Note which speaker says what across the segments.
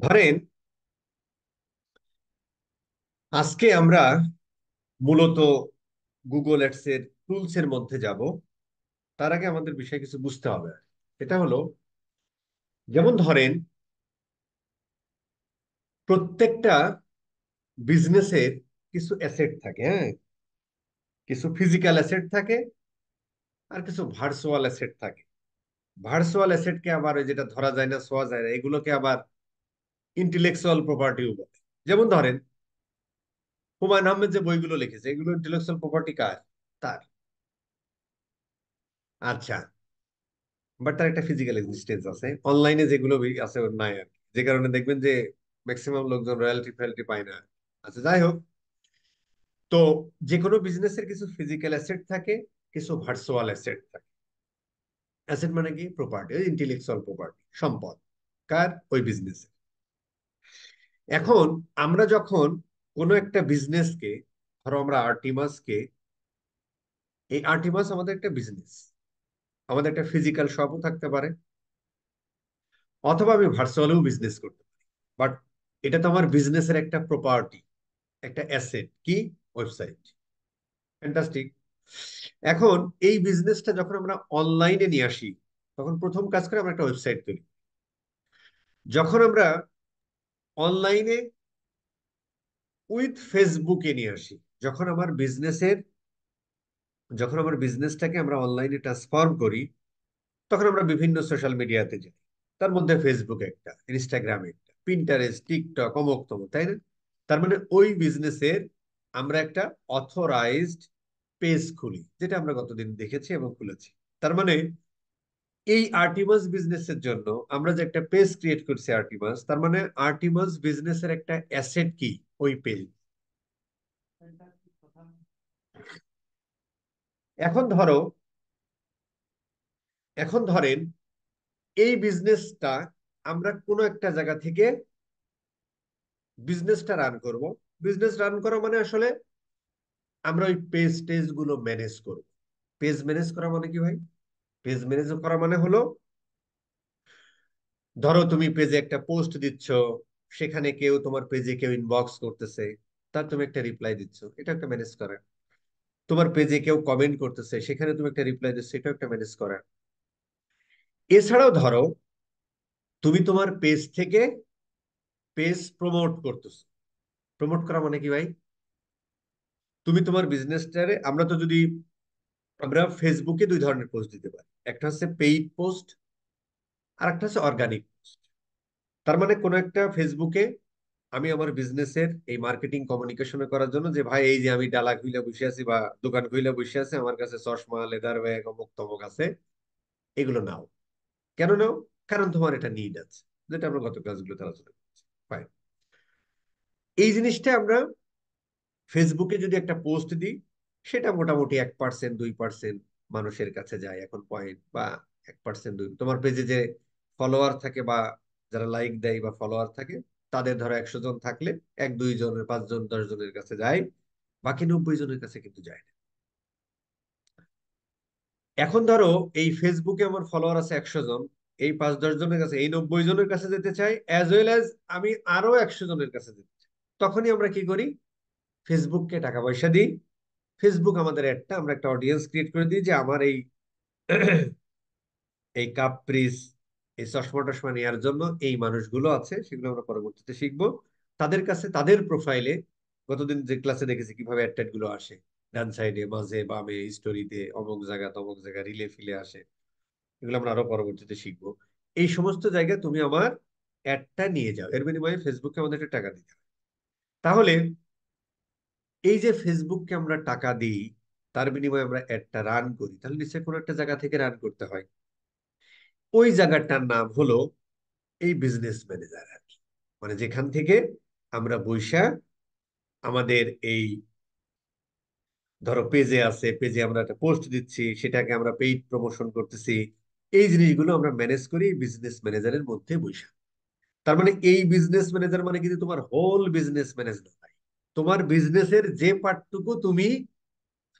Speaker 1: ধরেন আজকে আমরা মূলত গুগল অ্যাডস এর টুলস এর মধ্যে যাব তার আগে আমাদের বিষয়ে কিছু বুঝতে হবে এটা হলো যেমন ধরেন প্রত্যেকটা বিজনেসের কিছু অ্যাসেট থাকে হ্যাঁ কিছু ফিজিক্যাল অ্যাসেট থাকে আর কিছু ভার্চুয়াল অ্যাসেট থাকে ভার্চুয়াল অ্যাসেটকে আবার যেটা ধরা যায় না শোয়া যায় না এগুলোকে আবার ইন্টেলেকচুয়াল প্রপার্টিও বলে যেমন ধরেন হুমায়ুন আহমেদ যে বইগুলো লিখেছে এগুলো ইন্টেলেকচুয়াল প্রপার্টি কার তার আচ্ছা বাট তার একটা ফিজিক্যাল এক্সিস্টেন্স আছে অনলাইনে যেগুলো আছে নাই আর যে কারণে দেখবেন যে ম্যাক্সিমাম লোকজন রয়্যালটি ফয়্যালটি পায় না আচ্ছা যাই হোক তো যে কোনো বিজনেসের কিছু ফিজিক্যাল অ্যাসেট থাকে কিছু ভার্চুয়াল অ্যাসেট থাকে অ্যাসেট মানে কি প্রপার্টি ইন্টেলেকচুয়াল প্রপার্টি সম্পদ কার ওই বিজনেসের এখন আমরা যখন কোনো একটা বিজনেসকে ধরো আমরা আর্টিমাসকে এই আর্টিমাস আমাদের একটা বিজনেস আমাদের একটা ফিজিক্যাল শপও থাকতে পারে অথবা আমি ভার্চুয়ালেও বিজনেস করতে পারি বাট এটা তো আমার বিজনেসের একটা প্রপার্টি একটা অ্যাসেট কি ওয়েবসাইট ফ্যান্টাস্টিক এখন এই বিজনেসটা যখন আমরা অনলাইনে নিয়ে আসি তখন প্রথম কাজ করে আমরা একটা ওয়েবসাইট তৈরি যখন আমরা অনলাইনে উইথ ফেসবুকে নিয়ে আসি যখন আমার বিজনেসের যখন আমার বিজনেসটাকে আমরা অনলাইনে ট্রান্সফর্ম করি তখন আমরা বিভিন্ন সোশ্যাল মিডিয়াতে যাই তার মধ্যে ফেসবুক একটা ইনস্টাগ্রাম একটা পিন্টারেস্ট টিকটক অমক তমক তাই না তার মানে ওই বিজনেসের আমরা একটা অথরাইজড পেজ খুলি যেটা আমরা গতদিন দেখেছি এবং খুলেছি তার মানে এই আর্টিমাস বিজনেসের জন্য আমরা যে একটা পেজ ক্রিয়েট করছি আর্টিমাস তার মানে আর্টিমাস বিজনেসের একটা অ্যাসেট কি ওই পেজ এখন ধরো এখন ধরেন এই বিজনেসটা আমরা কোনো একটা জায়গা থেকে বিজনেসটা রান করব বিজনেস রান করা মানে আসলে আমরা ওই পেজ টেজ গুলো ম্যানেজ করব পেজ ম্যানেজ করা মানে কি ভাই পেজ ম্যানেজ করা মানে হলো ধরো তুমি পেজে একটা পোস্ট দিচ্ছ সেখানে কেউ তোমার পেজে কেউ ইনবক্স করতেছে তার তুমি একটা রিপ্লাই দিচ্ছ এটা একটা ম্যানেজ করা তোমার পেজে কেউ কমেন্ট করতেছে সেখানে তুমি একটা রিপ্লাই দিচ্ছ এটা একটা ম্যানেজ করা এছাড়াও ধরো তুমি তোমার পেজ থেকে পেজ প্রমোট করতেছো প্রমোট করা মানে কি ভাই তুমি তোমার বিজনেসটারে আমরা তো যদি আমরা ফেসবুকে দুই ধরনের পোস্ট দিতে পারি একটা হচ্ছে পেইড পোস্ট আর একটা হচ্ছে অর্গানিক পোস্ট তার মানে কোনো একটা ফেসবুকে আমি আমার বিজনেসের এই মার্কেটিং কমিউনিকেশন করার জন্য যে ভাই এই যে আমি ডালা খুলে বসে আছি বা দোকান খুলে বসে আছে আমার কাছে চশমা লেদার ব্যাগ অমুক তমুক আছে এগুলো নাও কেন নাও কারণ তোমার এটা নিড আছে যেটা আমরা গত ক্লাসগুলোতে আলোচনা করছি এই জিনিসটা আমরা ফেসবুকে যদি একটা পোস্ট দিই সেটা মোটামুটি এক পার্সেন্ট দুই পার্সেন্ট মানুষের কাছে যায় এখন পয়েন্ট বা এক পার্সেন্ট দুই তোমার পেজে যে ফলোয়ার থাকে বা যারা লাইক দেয় বা ফলোয়ার থাকে তাদের ধরো একশো জন থাকলে এক দুই জনের জন দশ জনের কাছে যায় বাকি নব্বই জনের কাছে কিন্তু যায় না এখন ধরো এই ফেসবুকে আমার ফলোয়ার আছে একশো জন এই পাঁচ দশ জনের কাছে এই নব্বই জনের কাছে যেতে চাই অ্যাজ ওয়েল অ্যাজ আমি আরো একশো জনের কাছে যেতে চাই তখনই আমরা কি করি ফেসবুককে টাকা পয়সা দিই ফেসবুক আমাদের একটা আমরা একটা অডিয়েন্স ক্রিয়েট করে দিই যে আমার এই এই কাপ্রিস এই চশমা টশমা নেওয়ার জন্য এই মানুষগুলো আছে সেগুলো আমরা পরবর্তীতে শিখবো তাদের কাছে তাদের প্রোফাইলে গতদিন যে ক্লাসে দেখেছি কিভাবে অ্যাড গুলো আসে ডান সাইডে মাঝে বামে স্টোরিতে অমক জায়গা তমক জায়গা রিলে ফিলে আসে এগুলো আমরা আরো পরবর্তীতে শিখবো এই সমস্ত জায়গা তুমি আমার অ্যাডটা নিয়ে যাও এর বিনিময়ে ফেসবুকে আমাদের একটা টাকা দিতে হবে তাহলে এই যে ফেসবুককে আমরা টাকা দিই তার বিনিময়ে আমরা একটা রান করি তাহলে নিশ্চয় কোনো একটা জায়গা থেকে রান করতে হয় ওই জায়গাটার নাম হলো এই বিজনেস ম্যানেজার আর কি মানে যেখান থেকে আমরা বৈশা আমাদের এই ধরো পেজে আছে পেজে আমরা একটা পোস্ট দিচ্ছি সেটাকে আমরা পেইড প্রমোশন করতেছি এই জিনিসগুলো আমরা ম্যানেজ করি বিজনেস ম্যানেজারের মধ্যে বৈশা তার মানে এই বিজনেস ম্যানেজার মানে কিন্তু তোমার হোল বিজনেস ম্যানেজ তোমার বিজনেসের যে পার্টটুকু তুমি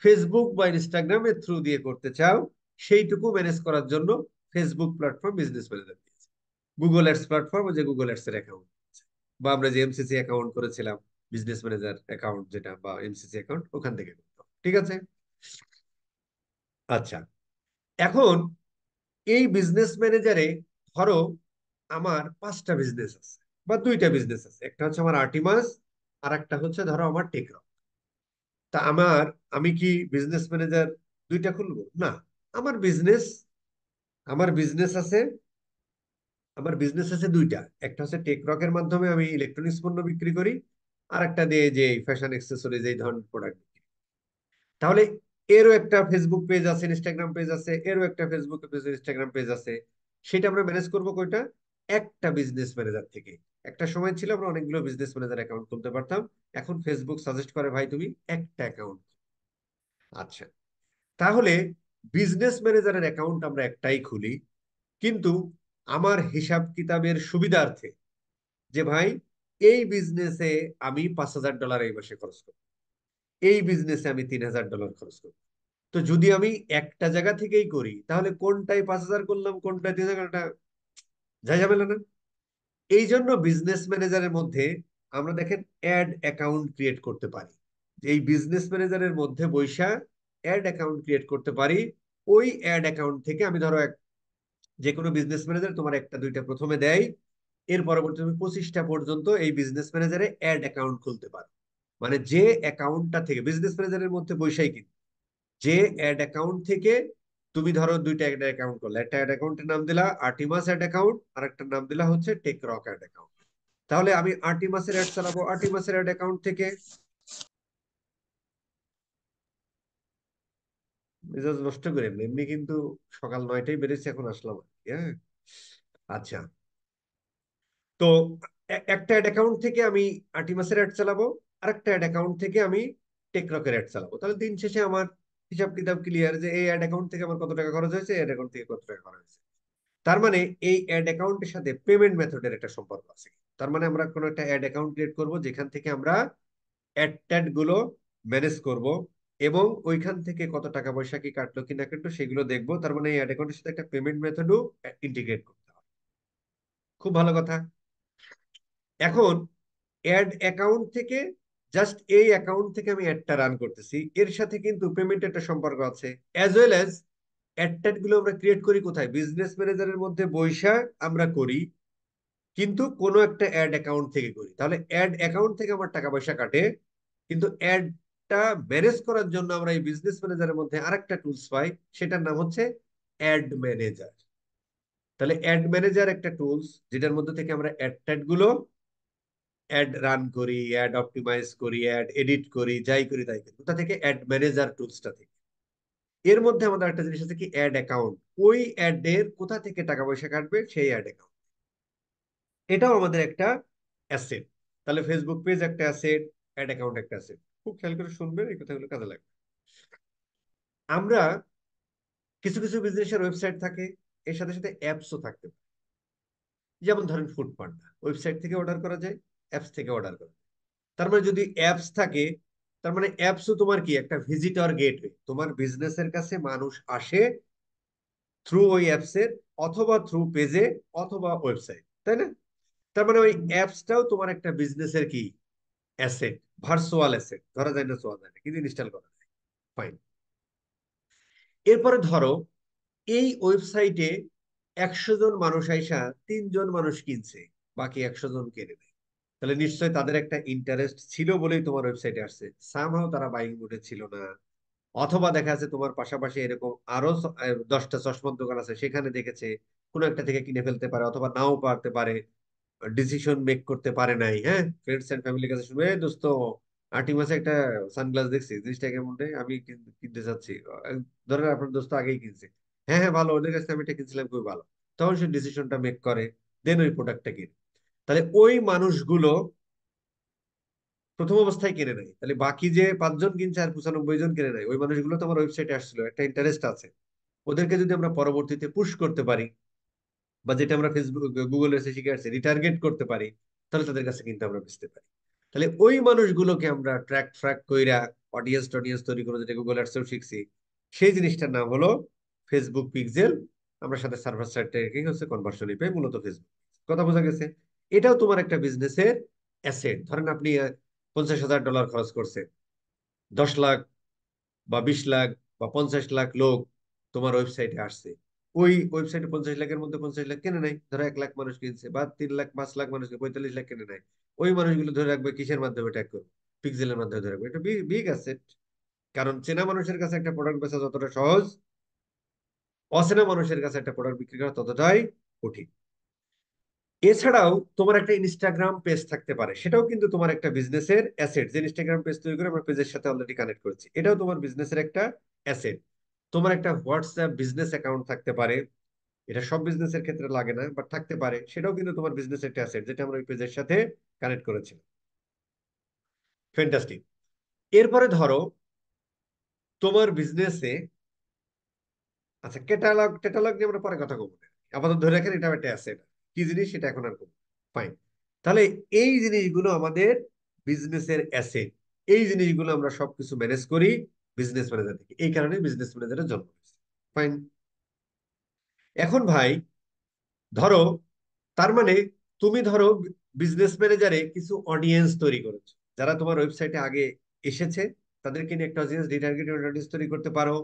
Speaker 1: ফেসবুক বা ইনস্টাগ্রামের থ্রু দিয়ে করতে চাও সেইটুকু ম্যানেজ করার জন্য ফেসবুক প্ল্যাটফর্ম বিজনেস ম্যানেজার দিয়েছে গুগল অ্যাডস প্ল্যাটফর্ম যে গুগল অ্যাডসের এর অ্যাকাউন্ট বা আমরা যে এমসিসি অ্যাকাউন্ট করেছিলাম বিজনেস ম্যানেজার অ্যাকাউন্ট যেটা বা এমসিসি অ্যাকাউন্ট ওখান থেকে ঠিক আছে আচ্ছা এখন এই বিজনেস ম্যানেজারে ধরো আমার পাঁচটা বিজনেস আছে বা দুইটা বিজনেস আছে একটা হচ্ছে আমার আর্টিমাস আর একটা হচ্ছে ধরো আমার টেকরক তা আমার আমি কি বিজনেস ম্যানেজার দুইটা খুলবো না আমার বিজনেস আমার বিজনেস আছে আমার বিজনেস আছে দুইটা একটা হচ্ছে টেকরকের মাধ্যমে আমি ইলেকট্রনিক্স পণ্য বিক্রি করি আর একটা দিয়ে যে ফ্যাশন এক্সেসরিজ এই ধরনের প্রোডাক্ট বিক্রি তাহলে এরও একটা ফেসবুক পেজ আছে ইনস্টাগ্রাম পেজ আছে এরও একটা ফেসবুক পেজ ইনস্টাগ্রাম পেজ আছে সেটা আমরা ম্যানেজ করবো কয়টা একটা বিজনেস ম্যানেজার থেকে একটা সময় ছিল আমরা অনেকগুলো বিজনেস ম্যানেজার অ্যাকাউন্ট খুলতে পারতাম এখন ফেসবুক সাজেস্ট করে ভাই তুমি একটা অ্যাকাউন্ট আচ্ছা তাহলে বিজনেস ম্যানেজারের অ্যাকাউন্ট আমরা একটাই খুলি কিন্তু আমার হিসাব কিতাবের সুবিধার্থে যে ভাই এই বিজনেসে আমি পাঁচ হাজার ডলার এই মাসে খরচ করব এই বিজনেসে আমি তিন হাজার ডলার খরচ করব তো যদি আমি একটা জায়গা থেকেই করি তাহলে কোনটায় পাঁচ হাজার করলাম কোনটায় তিন হাজার যাই যাবে না এই জন্য বিজনেস ম্যানেজারের মধ্যে আমরা দেখেন অ্যাড অ্যাকাউন্ট ক্রিয়েট করতে পারি এই বিজনেস ম্যানেজারের মধ্যে বৈশা অ্যাড অ্যাকাউন্ট ক্রিয়েট করতে পারি ওই অ্যাড অ্যাকাউন্ট থেকে আমি ধরো এক যে কোনো বিজনেস ম্যানেজার তোমার একটা দুইটা প্রথমে দেয় এর পরবর্তী তুমি পঁচিশটা পর্যন্ত এই বিজনেস ম্যানেজারে অ্যাড অ্যাকাউন্ট খুলতে পারো মানে যে অ্যাকাউন্টটা থেকে বিজনেস ম্যানেজারের মধ্যে বৈশাই কিন্তু যে অ্যাড অ্যাকাউন্ট থেকে তুমি ধরো দুইটা একটা অ্যাকাউন্ট করলে একটা অ্যাড অ্যাকাউন্টের নাম দিলা আর্টিমাস অ্যাড অ্যাকাউন্ট আর একটা নাম দিলা হচ্ছে টেক রক অ্যাড অ্যাকাউন্ট তাহলে আমি আর্টিমাসের অ্যাড চালাবো আর্টিমাসের অ্যাড অ্যাকাউন্ট থেকে মেজাজ নষ্ট করে এমনি কিন্তু সকাল নয়টায় বেড়েছে এখন আসলাম হ্যাঁ আচ্ছা তো একটা অ্যাড অ্যাকাউন্ট থেকে আমি আর্টিমাসের অ্যাড চালাবো আর একটা অ্যাড অ্যাকাউন্ট থেকে আমি টেকরকের অ্যাড চালাবো তাহলে দিন শেষে আমার হিসাব কিতাব ক্লিয়ার যে এই অ্যাড অ্যাকাউন্ট থেকে আমার কত টাকা খরচ হয়েছে অ্যাড অ্যাকাউন্ট থেকে কত টাকা খরচ হয়েছে তার মানে এই অ্যাড অ্যাকাউন্টের সাথে পেমেন্ট মেথডের একটা সম্পর্ক আছে তার মানে আমরা কোনো একটা অ্যাড অ্যাকাউন্ট ক্রিয়েট করব যেখান থেকে আমরা অ্যাড ট্যাড গুলো ম্যানেজ করব এবং ওইখান থেকে কত টাকা পয়সা কি কাটলো কি না কাটলো সেগুলো দেখবো তার মানে এই অ্যাড অ্যাকাউন্টের সাথে একটা পেমেন্ট মেথডও ইন্টিগ্রেট করতে হবে খুব ভালো কথা এখন অ্যাড অ্যাকাউন্ট থেকে জাস্ট এই অ্যাকাউন্ট থেকে আমি অ্যাডটা রান করতেছি এর সাথে কিন্তু পেমেন্ট একটা সম্পর্ক আছে অ্যাজ ওয়েল অ্যাজ অ্যাডটাড গুলো আমরা ক্রিয়েট করি কোথায় বিজনেস ম্যানেজারের মধ্যে বৈশা আমরা করি কিন্তু কোনো একটা অ্যাড অ্যাকাউন্ট থেকে করি তাহলে অ্যাড অ্যাকাউন্ট থেকে আমার টাকা পয়সা কাটে কিন্তু অ্যাডটা ম্যানেজ করার জন্য আমরা এই বিজনেস ম্যানেজারের মধ্যে আরেকটা টুলস পাই সেটার নাম হচ্ছে অ্যাড ম্যানেজার তাহলে অ্যাড ম্যানেজার একটা টুলস যেটার মধ্যে থেকে আমরা অ্যাড গুলো অ্যাড রান করি অ্যাড অপটিমাইজ করি অ্যাড এডিট করি যাই করি তাই করি কোথা থেকে অ্যাড ম্যানেজার টুলসটা থেকে এর মধ্যে আমাদের একটা জিনিস আছে কি অ্যাড অ্যাকাউন্ট ওই অ্যাডের কোথা থেকে টাকা পয়সা কাটবে সেই অ্যাড অ্যাকাউন্ট এটাও আমাদের একটা অ্যাসেট তাহলে ফেসবুক পেজ একটা অ্যাসেট অ্যাড অ্যাকাউন্ট একটা অ্যাসেট খুব খেয়াল করে শুনবেন এই কথাগুলো কাজে লাগবে আমরা কিছু কিছু বিজনেসের ওয়েবসাইট থাকে এর সাথে সাথে অ্যাপসও থাকতে পারে যেমন ধরেন ফুড পান্ডা ওয়েবসাইট থেকে অর্ডার করা যায় অ্যাপস থেকে অর্ডার করবে তার মানে যদি অ্যাপস থাকে তার মানে অ্যাপসও তোমার কি একটা ভিজিটর গেটওয়ে তোমার বিজনেসের কাছে মানুষ আসে থ্রু ওই অ্যাপস এর অথবা থ্রু পেজে অথবা ওয়েবসাইট তাই না তার মানে ওই অ্যাপসটাও তোমার একটা বিজনেসের কি অ্যাসেট ভার্চুয়াল অ্যাসেট ধরা যায় না চোয়া যায় না কিন্তু ইনস্টল করা যায় ফাইন এরপরে ধরো এই ওয়েবসাইটে একশো জন মানুষ আইসা তিনজন মানুষ কিনছে বাকি একশো জন কেনে নেয় তাহলে নিশ্চয়ই তাদের একটা ইন্টারেস্ট ছিল বলেই তোমার ওয়েবসাইটে আসছে সামহাও তারা বাইং মোডে ছিল না অথবা দেখা যাচ্ছে তোমার পাশাপাশি এরকম আরো দশটা চশমার দোকান আছে সেখানে দেখেছে কোনো একটা থেকে কিনে ফেলতে পারে অথবা নাও পারতে পারে ডিসিশন মেক করতে পারে নাই হ্যাঁ ফ্রেন্ডস অ্যান্ড ফ্যামিলির কাছে শুনবে দোস্ত আটি মাসে একটা সানগ্লাস দেখছি জিনিসটা কেমন আমি কিনতে চাচ্ছি ধরেন আপনার দোস্ত আগেই কিনছে হ্যাঁ হ্যাঁ ভালো ওদের কাছে আমি এটা কিনছিলাম খুবই ভালো তখন সে ডিসিশনটা মেক করে দেন ওই প্রোডাক্টটা কিনে তাহলে ওই মানুষগুলো প্রথম অবস্থায় কিনে নেয় তাহলে বাকি যে পাঁচজন কিনছে আর পঁচানব্বই জন কিনে নেয় ওই মানুষগুলো তো আমার ওয়েবসাইটে আসছিল একটা ইন্টারেস্ট আছে ওদেরকে যদি আমরা পরবর্তীতে পুশ করতে পারি বা যেটা আমরা ফেসবুক গুগল এসে শিখে আসছি রিটার্গেট করতে পারি তাহলে তাদের কাছে কিন্তু আমরা বুঝতে পারি তাহলে ওই মানুষগুলোকে আমরা ট্র্যাক ফ্র্যাক কইরা অডিয়েন্স টডিয়েন্স তৈরি করে যেটা গুগল অ্যাডসেও শিখছি সেই জিনিসটার নাম হলো ফেসবুক পিকজেল আমরা সাথে সার্ভার সাইড ট্র্যাকিং হচ্ছে কনভার্সন ইপে মূলত ফেসবুক কথা বোঝা গেছে এটাও তোমার একটা বিজনেসের অ্যাসেট ধরেন আপনি পঞ্চাশ হাজার ডলার খরচ করছেন দশ লাখ বা বিশ লাখ বা পঞ্চাশ লাখ লোক তোমার ওয়েবসাইটে আসছে ওই ওয়েবসাইটে পঞ্চাশ লাখের মধ্যে পঞ্চাশ লাখ কেনে নাই ধরো এক লাখ মানুষ কিনছে বা তিন লাখ পাঁচ লাখ মানুষকে পঁয়তাল্লিশ লাখ কেনে নাই ওই মানুষগুলো ধরে রাখবে কিসের মাধ্যমে ট্যাগ করবে পিক্সেলের মাধ্যমে ধরে রাখবে এটা বিগ অ্যাসেট কারণ চেনা মানুষের কাছে একটা প্রোডাক্ট বেচা যতটা সহজ অচেনা মানুষের কাছে একটা প্রোডাক্ট বিক্রি করা ততটাই কঠিন এছাড়াও তোমার একটা ইনস্টাগ্রাম পেজ থাকতে পারে সেটাও কিন্তু তোমার একটা বিজনেসের অ্যাসেট যে ইনস্টাগ্রাম পেজ তৈরি করে আমরা পেজের সাথে অলরেডি কানেক্ট করেছি এটাও তোমার বিজনেসের একটা অ্যাসেট তোমার একটা হোয়াটসঅ্যাপ বিজনেস অ্যাকাউন্ট থাকতে পারে এটা সব বিজনেসের ক্ষেত্রে লাগে না বাট থাকতে পারে সেটাও কিন্তু তোমার বিজনেসের একটা অ্যাসেট যেটা আমরা ওই পেজের সাথে কানেক্ট করেছি ফ্যান্টাস্টিক এরপরে ধরো তোমার বিজনেসে আচ্ছা ক্যাটালগ ক্যাটালগ নিয়ে আমরা পরে কথা বলবো আপাতত ধরে রাখেন এটা একটা অ্যাসেট কি জিনিস সেটা এখন আর ফাইন তাহলে এই জিনিসগুলো আমাদের বিজনেসের অ্যাসেট এই জিনিসগুলো আমরা সবকিছু ম্যানেজ করি বিজনেস ম্যানেজার থেকে এই কারণে বিজনেস ম্যানেজারের জন্ম হয়েছে ফাইন এখন ভাই ধরো তার মানে তুমি ধরো বিজনেস ম্যানেজারে কিছু অডিয়েন্স তৈরি করেছো যারা তোমার ওয়েবসাইটে আগে এসেছে তাদেরকে নিয়ে একটা অডিয়েন্স রিটার্গেটেড অডিয়েন্স তৈরি করতে পারো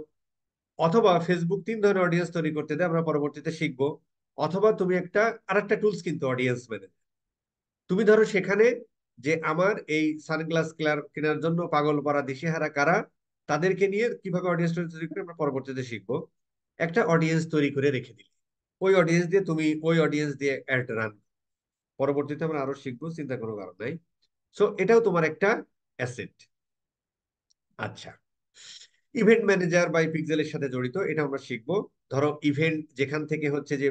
Speaker 1: অথবা ফেসবুক তিন ধরনের অডিয়েন্স তৈরি করতে দেয় আমরা পরবর্তীতে শিখবো অথবা তুমি একটা আরেকটা টুলস কিন্তু অডিয়েন্স মেনে তুমি ধরো সেখানে যে আমার এই সানগ্লাস ক্লার কেনার জন্য পাগল পারা দিশেহারা কারা তাদেরকে নিয়ে কিভাবে অডিয়েন্স তৈরি করে আমরা পরবর্তীতে শিখবো একটা অডিয়েন্স তৈরি করে রেখে দিলে ওই অডিয়েন্স দিয়ে তুমি ওই অডিয়েন্স দিয়ে অ্যাড রান পরবর্তীতে আমরা আরো শিখবো চিন্তা কোনো কারণ নাই সো এটাও তোমার একটা অ্যাসেট আচ্ছা ইভেন্ট ম্যানেজার বা পিক্সেলের সাথে জড়িত এটা আমরা শিখবো ধরো ইভেন্ট যেখান থেকে হচ্ছে যে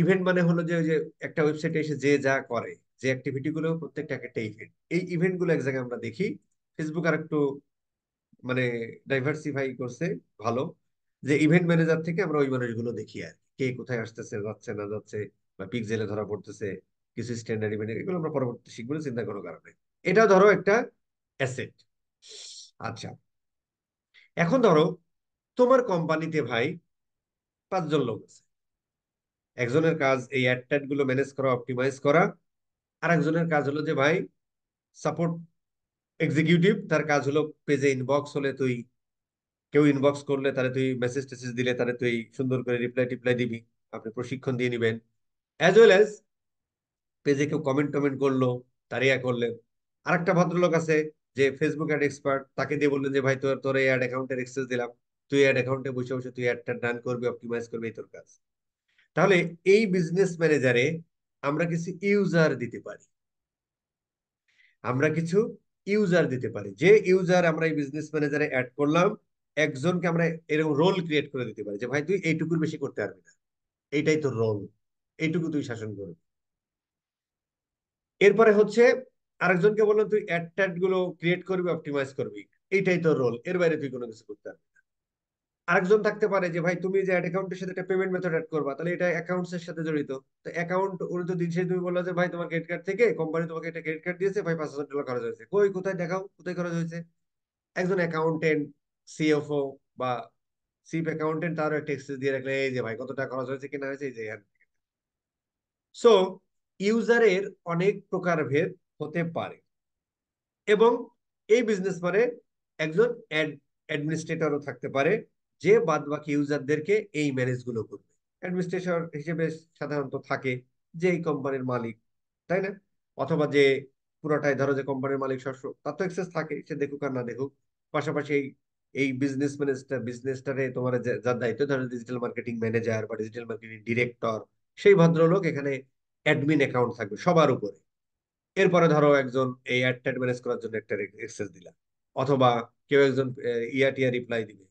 Speaker 1: ইভেন্ট মানে হলো যে যে একটা ওয়েবসাইটে এসে যে যা করে যে অ্যাক্টিভিটি গুলো প্রত্যেকটা একটা ইভেন্ট এই ইভেন্ট গুলো এক জায়গায় আমরা দেখি ফেসবুক আর একটু মানে ডাইভার্সিফাই করছে ভালো যে ইভেন্ট ম্যানেজার থেকে আমরা ওই মানুষগুলো দেখি আর কে কোথায় আসতেছে যাচ্ছে না যাচ্ছে বা পিকজেলে ধরা পড়তেছে কিছু স্ট্যান্ডার্ড ইভেন্ট এগুলো আমরা পরবর্তী শিখবো চিন্তা কোনো কারণে এটা ধরো একটা অ্যাসেট আচ্ছা এখন ধরো তোমার কোম্পানিতে ভাই পাঁচজন লোক আছে একজনের কাজ এই অ্যাডট্যাড গুলো ম্যানেজ করা অপটিমাইজ করা আর একজনের কাজ হলো যে ভাই সাপোর্ট এক্সিকিউটিভ তার কাজ হলো পেজে ইনবক্স হলে তুই কেউ ইনবক্স করলে তাহলে তুই মেসেজ টেসেজ দিলে তাহলে তুই সুন্দর করে রিপ্লাই টিপ্লাই দিবি আপনি প্রশিক্ষণ দিয়ে নেবেন অ্যাজ ওয়েল অ্যাজ পেজে কেউ কমেন্ট টমেন্ট করলো তারিয়া করলেন আরেকটা ভদ্রলোক আছে যে ফেসবুক অ্যাড এক্সপার্ট তাকে দিয়ে বললেন যে ভাই তোর তোর এই অ্যাড অ্যাকাউন্টের এক্সেস দিলাম তুই অ্যাড অ্যাকাউন্টে বসে বসে তুই অ্যাডটা ডান করবি অপটিমাইজ করবি এই তোর কাজ তাহলে এই বিজনেস ম্যানেজারে আমরা কিছু ইউজার দিতে পারি আমরা কিছু ইউজার দিতে পারি যে ইউজার আমরা এই বিজনেস ম্যানেজারে অ্যাড করলাম একজনকে আমরা এরকম রোল ক্রিয়েট করে দিতে পারি যে ভাই তুই এইটুকুর বেশি করতে পারবি না এইটাই তোর রোল এইটুকু তুই শাসন করবি এরপরে হচ্ছে আরেকজনকে বললাম তুই অ্যাড ট্যাড গুলো ক্রিয়েট করবি অপটিমাইজ করবি এইটাই তোর রোল এর বাইরে তুই কোনো কিছু করতে পারবি আরেকজন থাকতে পারে যে ভাই তুমি যে অ্যাড অ্যাকাউন্টের সাথে একটা পেমেন্ট মেথড অ্যাড করবা তাহলে এটা অ্যাকাউন্টস সাথে জড়িত তো অ্যাকাউন্ট ওরে তো দিন তুমি বললো যে ভাই তোমার ক্রেডিট কার্ড থেকে কোম্পানি তোমাকে একটা ক্রেডিট কার্ড দিয়েছে ভাই পাঁচ হাজার ডলার খরচ হয়েছে কই কোথায় দেখাও কোথায় খরচ হয়েছে একজন অ্যাকাউন্টেন্ট সিএফও বা চিফ অ্যাকাউন্টেন্ট তারও একটা এক্সেস দিয়ে রাখলে এই যে ভাই কত টাকা খরচ হয়েছে কিনা হয়েছে এই যে সো ইউজারের অনেক প্রকারভেদ হতে পারে এবং এই বিজনেস পারে একজন অ্যাড অ্যাডমিনিস্ট্রেটরও থাকতে পারে যে বাদ বাকি ইউজারদেরকে এই ম্যানেজ গুলো করবে অ্যাডমিনিস্ট্রেশন হিসেবে সাধারণত থাকে যে এই কোম্পানির মালিক তাই না অথবা যে পুরোটাই ধরো যে কোম্পানির মালিক সব তার তো এক্সেস থাকে সে দেখুক আর না দেখুক পাশাপাশি এই এই বিজনেস ম্যানেজার বিজনেসটারে তোমার যার দায়িত্ব ধরো ডিজিটাল মার্কেটিং ম্যানেজার বা ডিজিটাল মার্কেটিং ডিরেক্টর সেই ভদ্রলোক এখানে অ্যাডমিন অ্যাকাউন্ট থাকবে সবার উপরে এরপরে ধরো একজন এই অ্যাড ম্যানেজ করার জন্য একটা এক্সেস দিলা অথবা কেউ একজন ইয়াটিয়া রিপ্লাই দিবে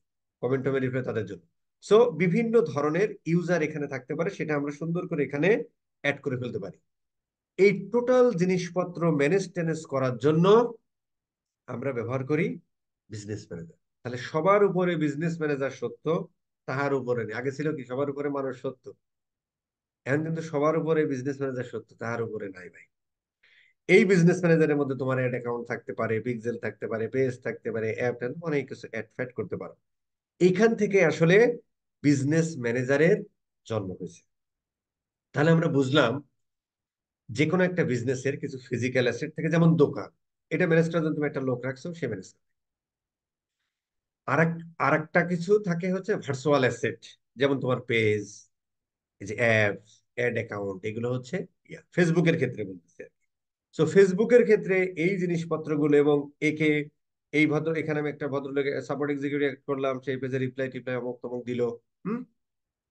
Speaker 1: কমেন্ট টমেন্ট রিপ্লাই তাদের জন্য সো বিভিন্ন ধরনের ইউজার এখানে থাকতে পারে সেটা আমরা সুন্দর করে এখানে অ্যাড করে ফেলতে পারি এই টোটাল জিনিসপত্র ম্যানেজ ট্যানেজ করার জন্য আমরা ব্যবহার করি বিজনেস ম্যানেজার তাহলে সবার উপরে বিজনেস ম্যানেজার সত্য তাহার উপরে নেই আগে ছিল কি সবার উপরে মানুষ সত্য এখন কিন্তু সবার উপরে বিজনেস ম্যানেজার সত্য তাহার উপরে নাই ভাই এই বিজনেস ম্যানেজারের মধ্যে তোমার অ্যাড অ্যাকাউন্ট থাকতে পারে পিক্সেল থাকতে পারে পেজ থাকতে পারে অ্যাপ অনেক কিছু অ্যাড ফ্যাড করতে পারো এইখান থেকে আসলে বিজনেস ম্যানেজারের জন্ম হয়েছে তাহলে আমরা বুঝলাম যে কোনো একটা বিজনেসের কিছু ফিজিক্যাল অ্যাসেট থেকে যেমন দোকান এটা ম্যানেজ করার জন্য তুমি একটা লোক রাখছো সে ম্যানেজ করে আর একটা কিছু থাকে হচ্ছে ভার্চুয়াল অ্যাসেট যেমন তোমার পেজ এই যে অ্যাপ অ্যাড অ্যাকাউন্ট এগুলো হচ্ছে ফেসবুকের ক্ষেত্রে বলতেছি আর সো ফেসবুকের ক্ষেত্রে এই জিনিসপত্রগুলো এবং একে এই ভদ্র এখানে আমি একটা ভদ্রলোক সাপোর্ট এক্সিকিউটিভ করলাম সেই পেজে রিপ্লাই টিপ্লাই অমুক তমুক দিল হুম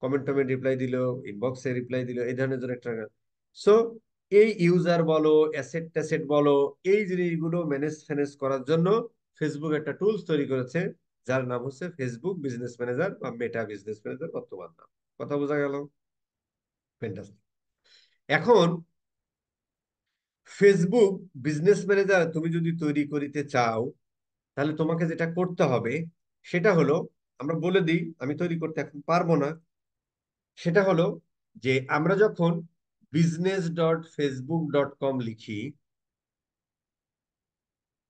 Speaker 1: কমেন্ট টমেন্ট রিপ্লাই দিল ইনবক্সে রিপ্লাই দিল এই ধরনের জন্য একটা সো এই ইউজার বলো অ্যাসেট ট্যাসেট বলো এই জিনিসগুলো ম্যানেজ ফ্যানেজ করার জন্য ফেসবুক একটা টুলস তৈরি করেছে যার নাম হচ্ছে ফেসবুক বিজনেস ম্যানেজার বা মেটা বিজনেস ম্যানেজার বর্তমান নাম কথা বোঝা গেল এখন ফেসবুক বিজনেস ম্যানেজার তুমি যদি তৈরি করিতে চাও তাহলে তোমাকে যেটা করতে হবে সেটা হলো আমরা বলে দিই আমি তৈরি করতে এখন পারবো না সেটা হলো যে আমরা যখন business dot Facebook dot com লিখি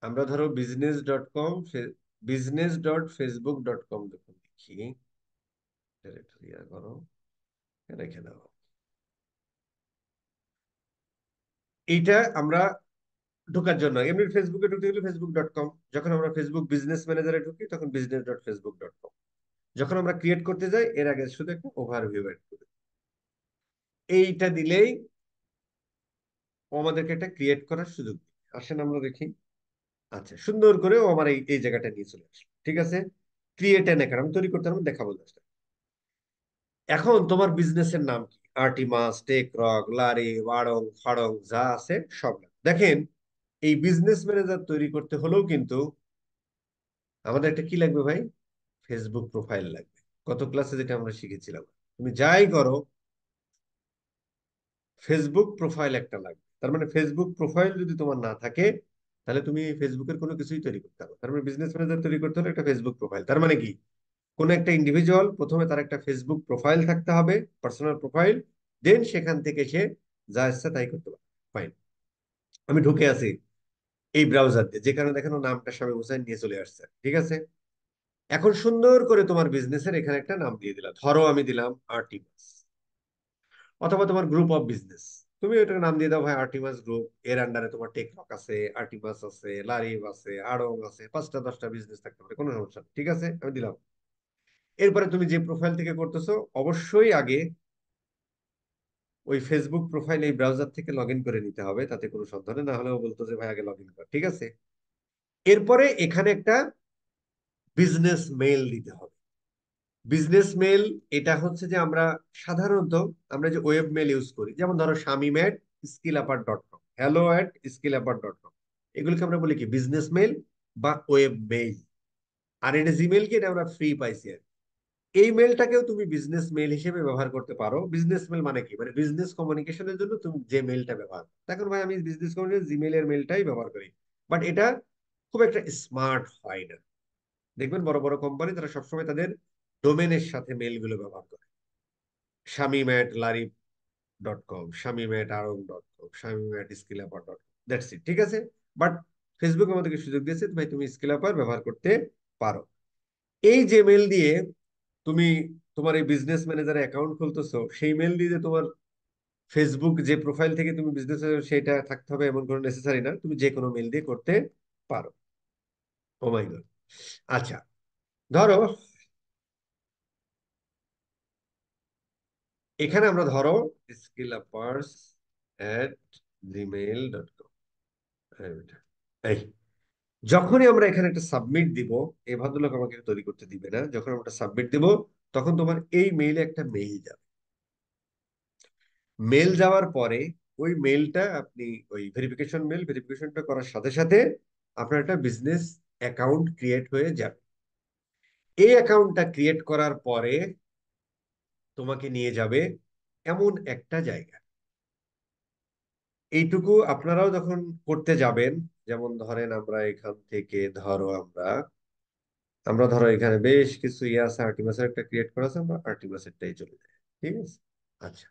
Speaker 1: আমরা ধরো business dot com business dot Facebook dot com যখন লিখি ডিরেক্টরি করো এইটা আমরা ঢোকার জন্য এমনি ফেসবুকে ঢুকতে গেলে ফেসবুক ডট কম যখন আমরা ফেসবুক বিজনেস ম্যানেজারে ঢুকি তখন business dot Facebook dot com যখন আমরা ক্রিয়েট করতে যাই এর আগে শুধু একটা ওভারভিউ অ্যাড করে এইটা দিলেই আমাদেরকে এটা ক্রিয়েট করার সুযোগ আসেন আমরা দেখি আচ্ছা সুন্দর করে ও আমার এই এই জায়গাটা নিয়ে চলে আসলো ঠিক আছে ক্রিয়েট এন অ্যাকাউন্ট তৈরি করতে আমি দেখাবো জাস্ট এখন তোমার বিজনেসের নাম কি আর্টিমাস টেক রক লারি ওয়াড়ং ফাড়ং যা আছে সব দেখেন এই বিজনেস ম্যানেজার তৈরি করতে হলেও কিন্তু আমাদের একটা কি লাগবে ভাই ফেসবুক প্রোফাইল লাগবে কত ক্লাসে যেটা আমরা শিখেছিলাম তুমি যাই করো ফেসবুক প্রোফাইল একটা লাগবে তার মানে ফেসবুক প্রোফাইল যদি তোমার না থাকে তাহলে তুমি ফেসবুকের কোনো কিছুই তৈরি করতে পারো তার মানে বিজনেস ম্যানেজার তৈরি করতে হলে একটা ফেসবুক প্রোফাইল তার মানে কি কোন একটা ইন্ডিভিজুয়াল প্রথমে তার একটা ফেসবুক প্রোফাইল থাকতে হবে পার্সোনাল প্রোফাইল দেন সেখান থেকে সে যা ইচ্ছা তাই করতে পারে ফাইন আমি ঢুকে আছি এই ব্রাউজার দিয়ে যে কারণে দেখেন নামটা স্বামী হোসেন নিয়ে চলে আসছে ঠিক আছে এখন সুন্দর করে তোমার বিজনেসের এখানে একটা নাম দিয়ে দিলাম ধরো আমি দিলাম আর্টিমাস অথবা তোমার গ্রুপ অফ বিজনেস তুমি ওইটার নাম দিয়ে দাও ভাই আর্টিমাস গ্রুপ এর আন্ডারে তোমার টেকলক আছে আর্টিমাস আছে লারিভ আছে আড়ং আছে পাঁচটা দশটা বিজনেস থাকতে পারে কোনো সমস্যা ঠিক আছে আমি দিলাম এরপরে তুমি যে প্রোফাইল থেকে করতেছো অবশ্যই আগে ওই ফেসবুক প্রোফাইল এই ব্রাউজার থেকে লগ ইন করে নিতে হবে তাতে কোনো সন্ধানে না হলেও বলতো যে ভাই আগে লগ ইন কর ঠিক আছে এরপরে এখানে একটা বিজনেস মেইল দিতে হবে বিজনেস মেইল এটা হচ্ছে যে আমরা সাধারণত আমরা যে ওয়েব মেল ইউজ করি যেমন ধরো Shamim at skill upper dot com hello at skill upper dot com এগুলোকে আমরা বলি কি বিজনেস মেল বা ওয়েব মেইল আর এটা জিমেল কি এটা আমরা ফ্রি পাইছি আর এই মেলটাকেও তুমি বিজনেস মেল হিসেবে ব্যবহার করতে পারো বিজনেস মেল মানে কি মানে বিজনেস কমিউনিকেশনের জন্য তুমি যে মেলটা ব্যবহার দেখো ভাই আমি বিজনেস কমিউনিকেশন জিমেলের মেলটাই ব্যবহার করি বাট এটা খুব একটা স্মার্ট হয় না দেখবেন বড় বড় কোম্পানি তারা সবসময় তাদের ডোমেনের সাথে মেলগুলো ব্যবহার করে স্বামী ম্যাট লারিফ ডট কম স্বামী ম্যাট আরং ডট কম ম্যাট at upper dot that's it ঠিক আছে বাট ফেসবুক আমাদেরকে সুযোগ দিয়েছে ভাই তুমি আপার ব্যবহার করতে পারো এই যে মেল দিয়ে তুমি তোমার এই বিজনেস ম্যানেজার অ্যাকাউন্ট খুলতেছো সেই মেল দিয়ে তোমার ফেসবুক যে প্রোফাইল থেকে তুমি বিজনেস সেটা থাকতে হবে এমন কোনো নেসেসারি না তুমি যে কোনো মেল দিয়ে করতে পারো মাই oh আচ্ছা ধরো এখানে আমরা ধরো skillupers at Gmail dot com এই যখনই আমরা এখানে একটা সাবমিট দিব এই ভদ্রলোক আমাকে তৈরি করতে দিবে না যখন আমরা সাবমিট দিব তখন তোমার এই মেইলে একটা মেইল যাবে মেল যাওয়ার পরে ওই মেলটা আপনি ওই ভেরিফিকেশন মেল ভেরিফিকেশনটা করার সাথে সাথে আপনার একটা বিজনেস অ্যাকাউন্ট ক্রিয়েট হয়ে যাবে এই অ্যাকাউন্টটা ক্রিয়েট করার পরে তোমাকে নিয়ে যাবে এমন একটা জায়গা এইটুকু আপনারাও যখন করতে যাবেন যেমন ধরেন আমরা এখান থেকে ধরো আমরা আমরা ধরো এখানে বেশ কিছু ইয়ে আছে আর্টিমাসের একটা ক্রিয়েট করা আছে আমরা আর্টিমাসেরটাই চলে যাই ঠিক আছে আচ্ছা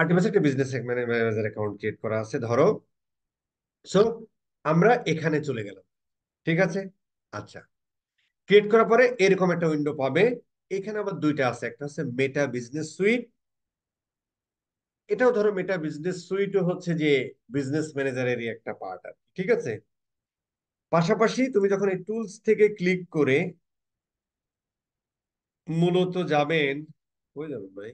Speaker 1: আর্টিমাসের একটা বিজনেস ম্যানেজার অ্যাকাউন্ট ক্রিয়েট করা আছে ধরো সো আমরা এখানে চলে গেলাম ঠিক আছে আচ্ছা ক্রিয়েট করার পরে এরকম একটা উইন্ডো পাবে এখানে আবার দুইটা আছে একটা হচ্ছে মেটা বিজনেস সুইট এটাও ধরো মেটা বিজনেস সুইটও হচ্ছে যে বিজনেস ম্যানেজারেরই একটা পার্ট আর ঠিক আছে পাশাপাশি তুমি যখন এই টুলস থেকে ক্লিক করে মূলত যাবেন হয়ে যাবেন ভাই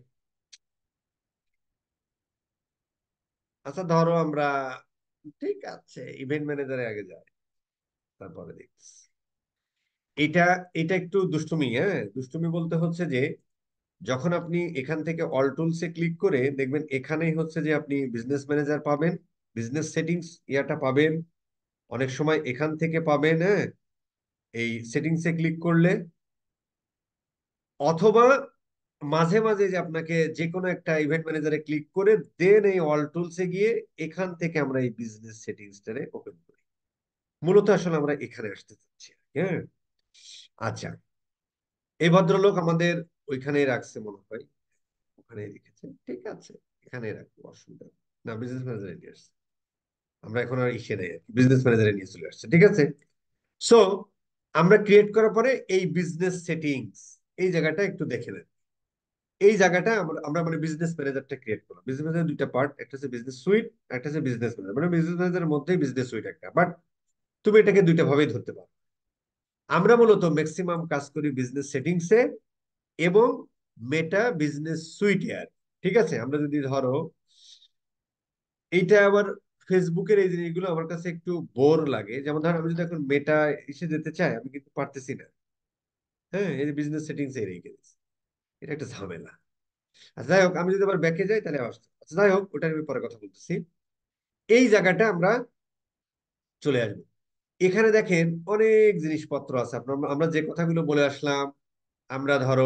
Speaker 1: আচ্ছা ধরো আমরা ঠিক আছে ইভেন্ট ম্যানেজারে আগে যাই তারপরে দেখছি এটা এটা একটু দুষ্টুমি হ্যাঁ দুষ্টুমি বলতে হচ্ছে যে যখন আপনি এখান থেকে অল টুলসে ক্লিক করে দেখবেন এখানেই হচ্ছে যে আপনি বিজনেস ম্যানেজার পাবেন বিজনেস সেটিংস ইয়াটা পাবেন অনেক সময় এখান থেকে পাবেন হ্যাঁ এই সেটিংসে ক্লিক করলে অথবা মাঝে মাঝে যে আপনাকে যে কোনো একটা ইভেন্ট ম্যানেজারে ক্লিক করে দেন এই অল টুলসে গিয়ে এখান থেকে আমরা এই বিজনেস সেটিংসটারে ওপেন করি মূলত আসলে আমরা এখানে আসতে চাচ্ছি হ্যাঁ আচ্ছা এই ভদ্রলোক আমাদের ওইখানেই রাখছে মনে হয় ওখানেই রেখেছে ঠিক আছে এখানে রাখবো অসুবিধা না বিজনেস ম্যানেজারে নিয়ে আসছে আমরা এখন আর ইসে নেই বিজনেস ম্যানেজারে নিয়ে চলে আসছে ঠিক আছে সো আমরা ক্রিয়েট করার পরে এই বিজনেস সেটিংস এই জায়গাটা একটু দেখে নেন এই জায়গাটা আমরা মানে বিজনেস ম্যানেজারটা ক্রিয়েট করলাম বিজনেস ম্যানেজার দুইটা পার্ট একটা হচ্ছে বিজনেস সুইট একটা হচ্ছে বিজনেস ম্যানেজার মানে বিজনেস ম্যানেজারের মধ্যেই বিজনেস সুইট একটা বাট তুমি এটাকে দুইটা ভাবেই ধরতে পারো আমরা মূলত ম্যাক্সিমাম কাজ করি বিজনেস সেটিংসে এবং মেটা বিজনেস সুইট এয়ার ঠিক আছে আমরা যদি ধরো এইটা আবার ফেসবুকের এই জিনিসগুলো আমার কাছে একটু বোর লাগে যেমন ধর আমি যদি এখন মেটা এসে যেতে চাই আমি কিন্তু পারতেছি না হ্যাঁ এই সেটিং বিজনেস সেটিংস এর এটা একটা ঝামেলা আচ্ছা যাই হোক আমি যদি আবার ব্যাকে যাই তাহলে আসতে আচ্ছা যাই হোক ওটা আমি পরে কথা বলতেছি এই জায়গাটা আমরা চলে আসবো এখানে দেখেন অনেক জিনিসপত্র আছে আপনার আমরা যে কথাগুলো বলে আসলাম আমরা ধরো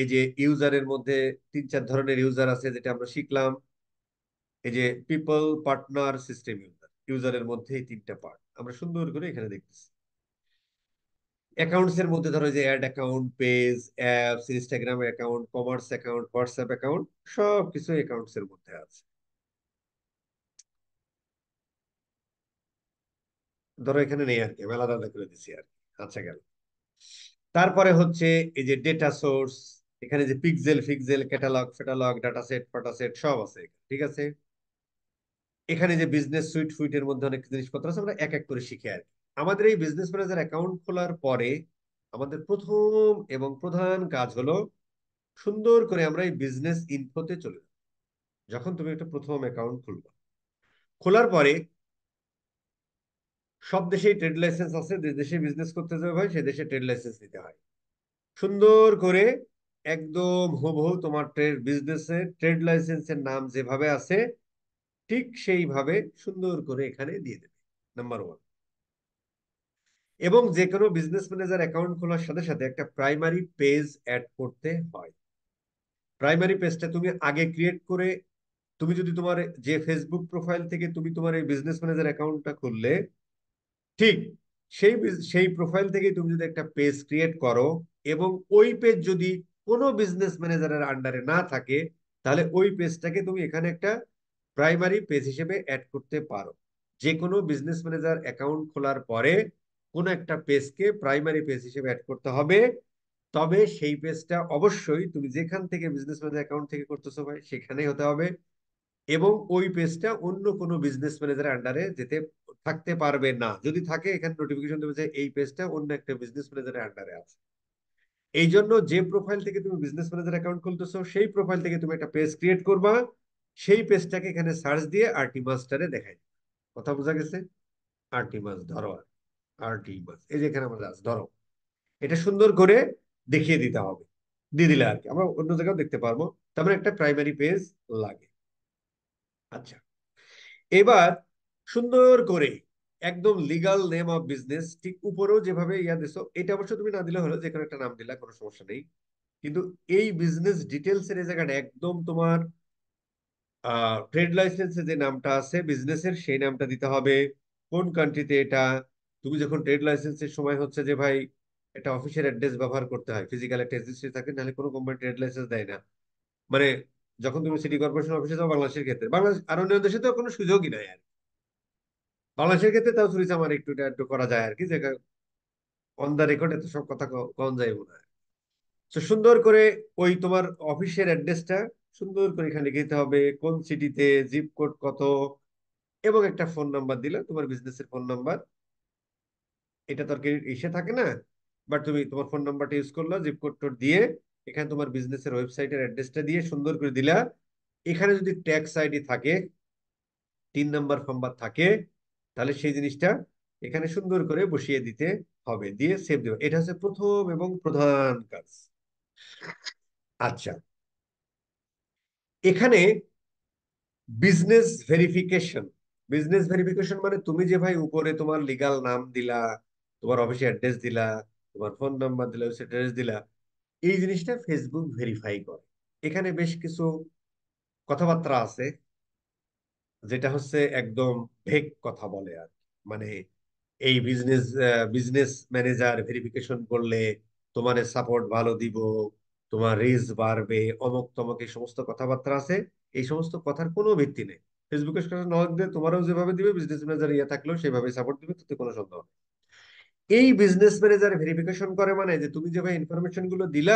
Speaker 1: এই যে ইউজারের মধ্যে তিন চার ধরনের ইউজার আছে যেটা আমরা শিখলাম এই যে পিপল পার্টনার সিস্টেম ইউজার ইউজারের মধ্যে এই তিনটা পার্ট আমরা সুন্দর করে এখানে দেখতেছি অ্যাকাউন্টস এর মধ্যে ধরো যে ad account page apps Instagram account commerce account WhatsApp account সব কিছু অ্যাকাউন্টস এর মধ্যে আছে ধরো এখানে নেই আর কি আমি আলাদা আলাদা করে দিছি আর কি আচ্ছা গেল তারপরে হচ্ছে এই যে ডেটা সোর্স এখানে যে পিক্সেল ফিক্সেল ক্যাটালগ ফেটালগ ডাটা সেট ফাটা সেট সব আছে ঠিক আছে এখানে যে বিজনেস সুইট ফুইটের মধ্যে অনেক জিনিসপত্র আছে আমরা এক এক করে শিখে আর আমাদের এই বিজনেস ম্যানেজার অ্যাকাউন্ট খোলার পরে আমাদের প্রথম এবং প্রধান কাজ হলো সুন্দর করে আমরা এই বিজনেস ইনফোতে চলে যাব যখন তুমি একটা প্রথম অ্যাকাউন্ট খুলবা খোলার পরে সব দেশেই ট্রেড লাইসেন্স আছে যে দেশে বিজনেস করতে যাবে ভাই সে দেশে ট্রেড লাইসেন্স নিতে হয় সুন্দর করে একদম হুবহু তোমার ট্রেড বিজনেসের ট্রেড লাইসেন্সের নাম যেভাবে আছে ঠিক সেইভাবে সুন্দর করে এখানে দিয়ে দেবে নাম্বার ওয়ান এবং যে কোনো বিজনেস ম্যানেজার অ্যাকাউন্ট খোলার সাথে সাথে একটা প্রাইমারি পেজ অ্যাড করতে হয় প্রাইমারি পেজটা তুমি আগে ক্রিয়েট করে তুমি যদি তোমার যে ফেসবুক প্রোফাইল থেকে তুমি তোমার এই বিজনেস ম্যানেজার অ্যাকাউন্টটা খুললে ঠিক সেই সেই প্রোফাইল থেকে তুমি যদি একটা পেজ ক্রিয়েট করো এবং ওই পেজ যদি কোনো বিজনেস ম্যানেজারের আন্ডারে না থাকে তাহলে ওই পেজটাকে তুমি এখানে একটা প্রাইমারি পেজ হিসেবে অ্যাড করতে পারো যে কোনো বিজনেস ম্যানেজার অ্যাকাউন্ট খোলার পরে কোনো একটা পেজকে প্রাইমারি পেজ হিসেবে অ্যাড করতে হবে তবে সেই পেজটা অবশ্যই তুমি যেখান থেকে বিজনেস ম্যানেজার অ্যাকাউন্ট থেকে করতেছো ভাই সেখানেই হতে হবে এবং ওই পেজটা অন্য কোনো বিজনেস ম্যানেজারের আন্ডারে যেতে থাকতে পারবে না যদি থাকে এখানে নোটিফিকেশন দেবে যে এই পেজটা অন্য একটা বিজনেস ম্যানেজারের আন্ডারে আছে এই জন্য যে প্রোফাইল থেকে তুমি বিজনেস ম্যানেজার অ্যাকাউন্ট খুলতেছো সেই প্রোফাইল থেকে তুমি একটা পেজ ক্রিয়েট করবা সেই পেজটাকে এখানে সার্চ দিয়ে আরটি মাস্টারে দেখাই কথা বোঝা গেছে আরটি মাস ধরো আরটি মাস এই যে এখানে আমরা আছে ধরো এটা সুন্দর করে দেখিয়ে দিতে হবে দিয়ে দিলে আর কি আমরা অন্য জায়গাও দেখতে পারবো তারপরে একটা প্রাইমারি পেজ লাগে আচ্ছা এবার সুন্দর করে একদম লিগাল নেম অফ বিজনেস ঠিক উপরেও যেভাবে ইয়া দিছো এটা অবশ্য তুমি না দিলে হলো যে কোনো একটা নাম দিলা কোনো সমস্যা নেই কিন্তু এই বিজনেস ডিটেলস এর জায়গাটা একদম তোমার ট্রেড লাইসেন্সে যে নামটা আছে বিজনেসের সেই নামটা দিতে হবে কোন কান্ট্রিতে এটা তুমি যখন ট্রেড লাইসেন্সের সময় হচ্ছে যে ভাই এটা অফিসের অ্যাড্রেস ব্যবহার করতে হয় ফিজিক্যাল একটা থাকে নাহলে কোনো কোম্পানি ট্রেড লাইসেন্স দেয় না মানে যখন তুমি সিটি কর্পোরেশন অফিসে যাও বাংলাদেশের ক্ষেত্রে বাংলাদেশ আর অন্য দেশে তো কোনো সুযোগই নাই আর বাংলাদেশের ক্ষেত্রে তাও চুরি আমার একটু একটু করা যায় আর কি যে অন দ্য রেকর্ড এত সব কথা কম যায় মনে হয় তো সুন্দর করে ওই তোমার অফিসের অ্যাড্রেসটা সুন্দর করে এখানে লিখে হবে কোন সিটিতে জিপ কোড কত এবং একটা ফোন নাম্বার দিলে তোমার বিজনেসের ফোন নাম্বার এটা তোর ক্রেডিট ইসে থাকে না বাট তুমি তোমার ফোন নাম্বারটা ইউজ করলো জিপ কোড টোড দিয়ে এখানে তোমার বিজনেসের ওয়েবসাইটের অ্যাড্রেসটা দিয়ে সুন্দর করে দিলা এখানে যদি ট্যাক্স আইডি থাকে তিন নাম্বার ফর্ম থাকে তাহলে সেই জিনিসটা এখানে সুন্দর করে বসিয়ে দিতে হবে দিয়ে সেভ দেবে এটা হচ্ছে প্রথম এবং প্রধান কাজ আচ্ছা এখানে বিজনেস ভেরিফিকেশন বিজনেস ভেরিফিকেশন মানে তুমি যে ভাই উপরে তোমার লিগাল নাম দিলা তোমার অফিসে অ্যাড্রেস দিলা তোমার ফোন নাম্বার দিলা অ্যাড্রেস দিলা এই জিনিসটা ফেসবুক ভেরিফাই করে এখানে বেশ কিছু কথাবার্তা আছে যেটা হচ্ছে একদম ভেক কথা বলে আর মানে এই বিজনেস বিজনেস ম্যানেজার ভেরিফিকেশন করলে তোমার সাপোর্ট ভালো দিব তোমার রিস বাড়বে অমক তমক এই সমস্ত কথাবার্তা আছে এই সমস্ত কথার কোনো ভিত্তি নেই ফেসবুকে নক দিয়ে তোমারও যেভাবে দিবে বিজনেস ম্যানেজার ইয়ে থাকলেও সেভাবে সাপোর্ট দিবে তাতে কোনো সন্দেহ নেই এই বিজনেস ম্যানেজার ভেরিফিকেশন করে মানে যে তুমি যেভাবে ইনফরমেশন গুলো দিলা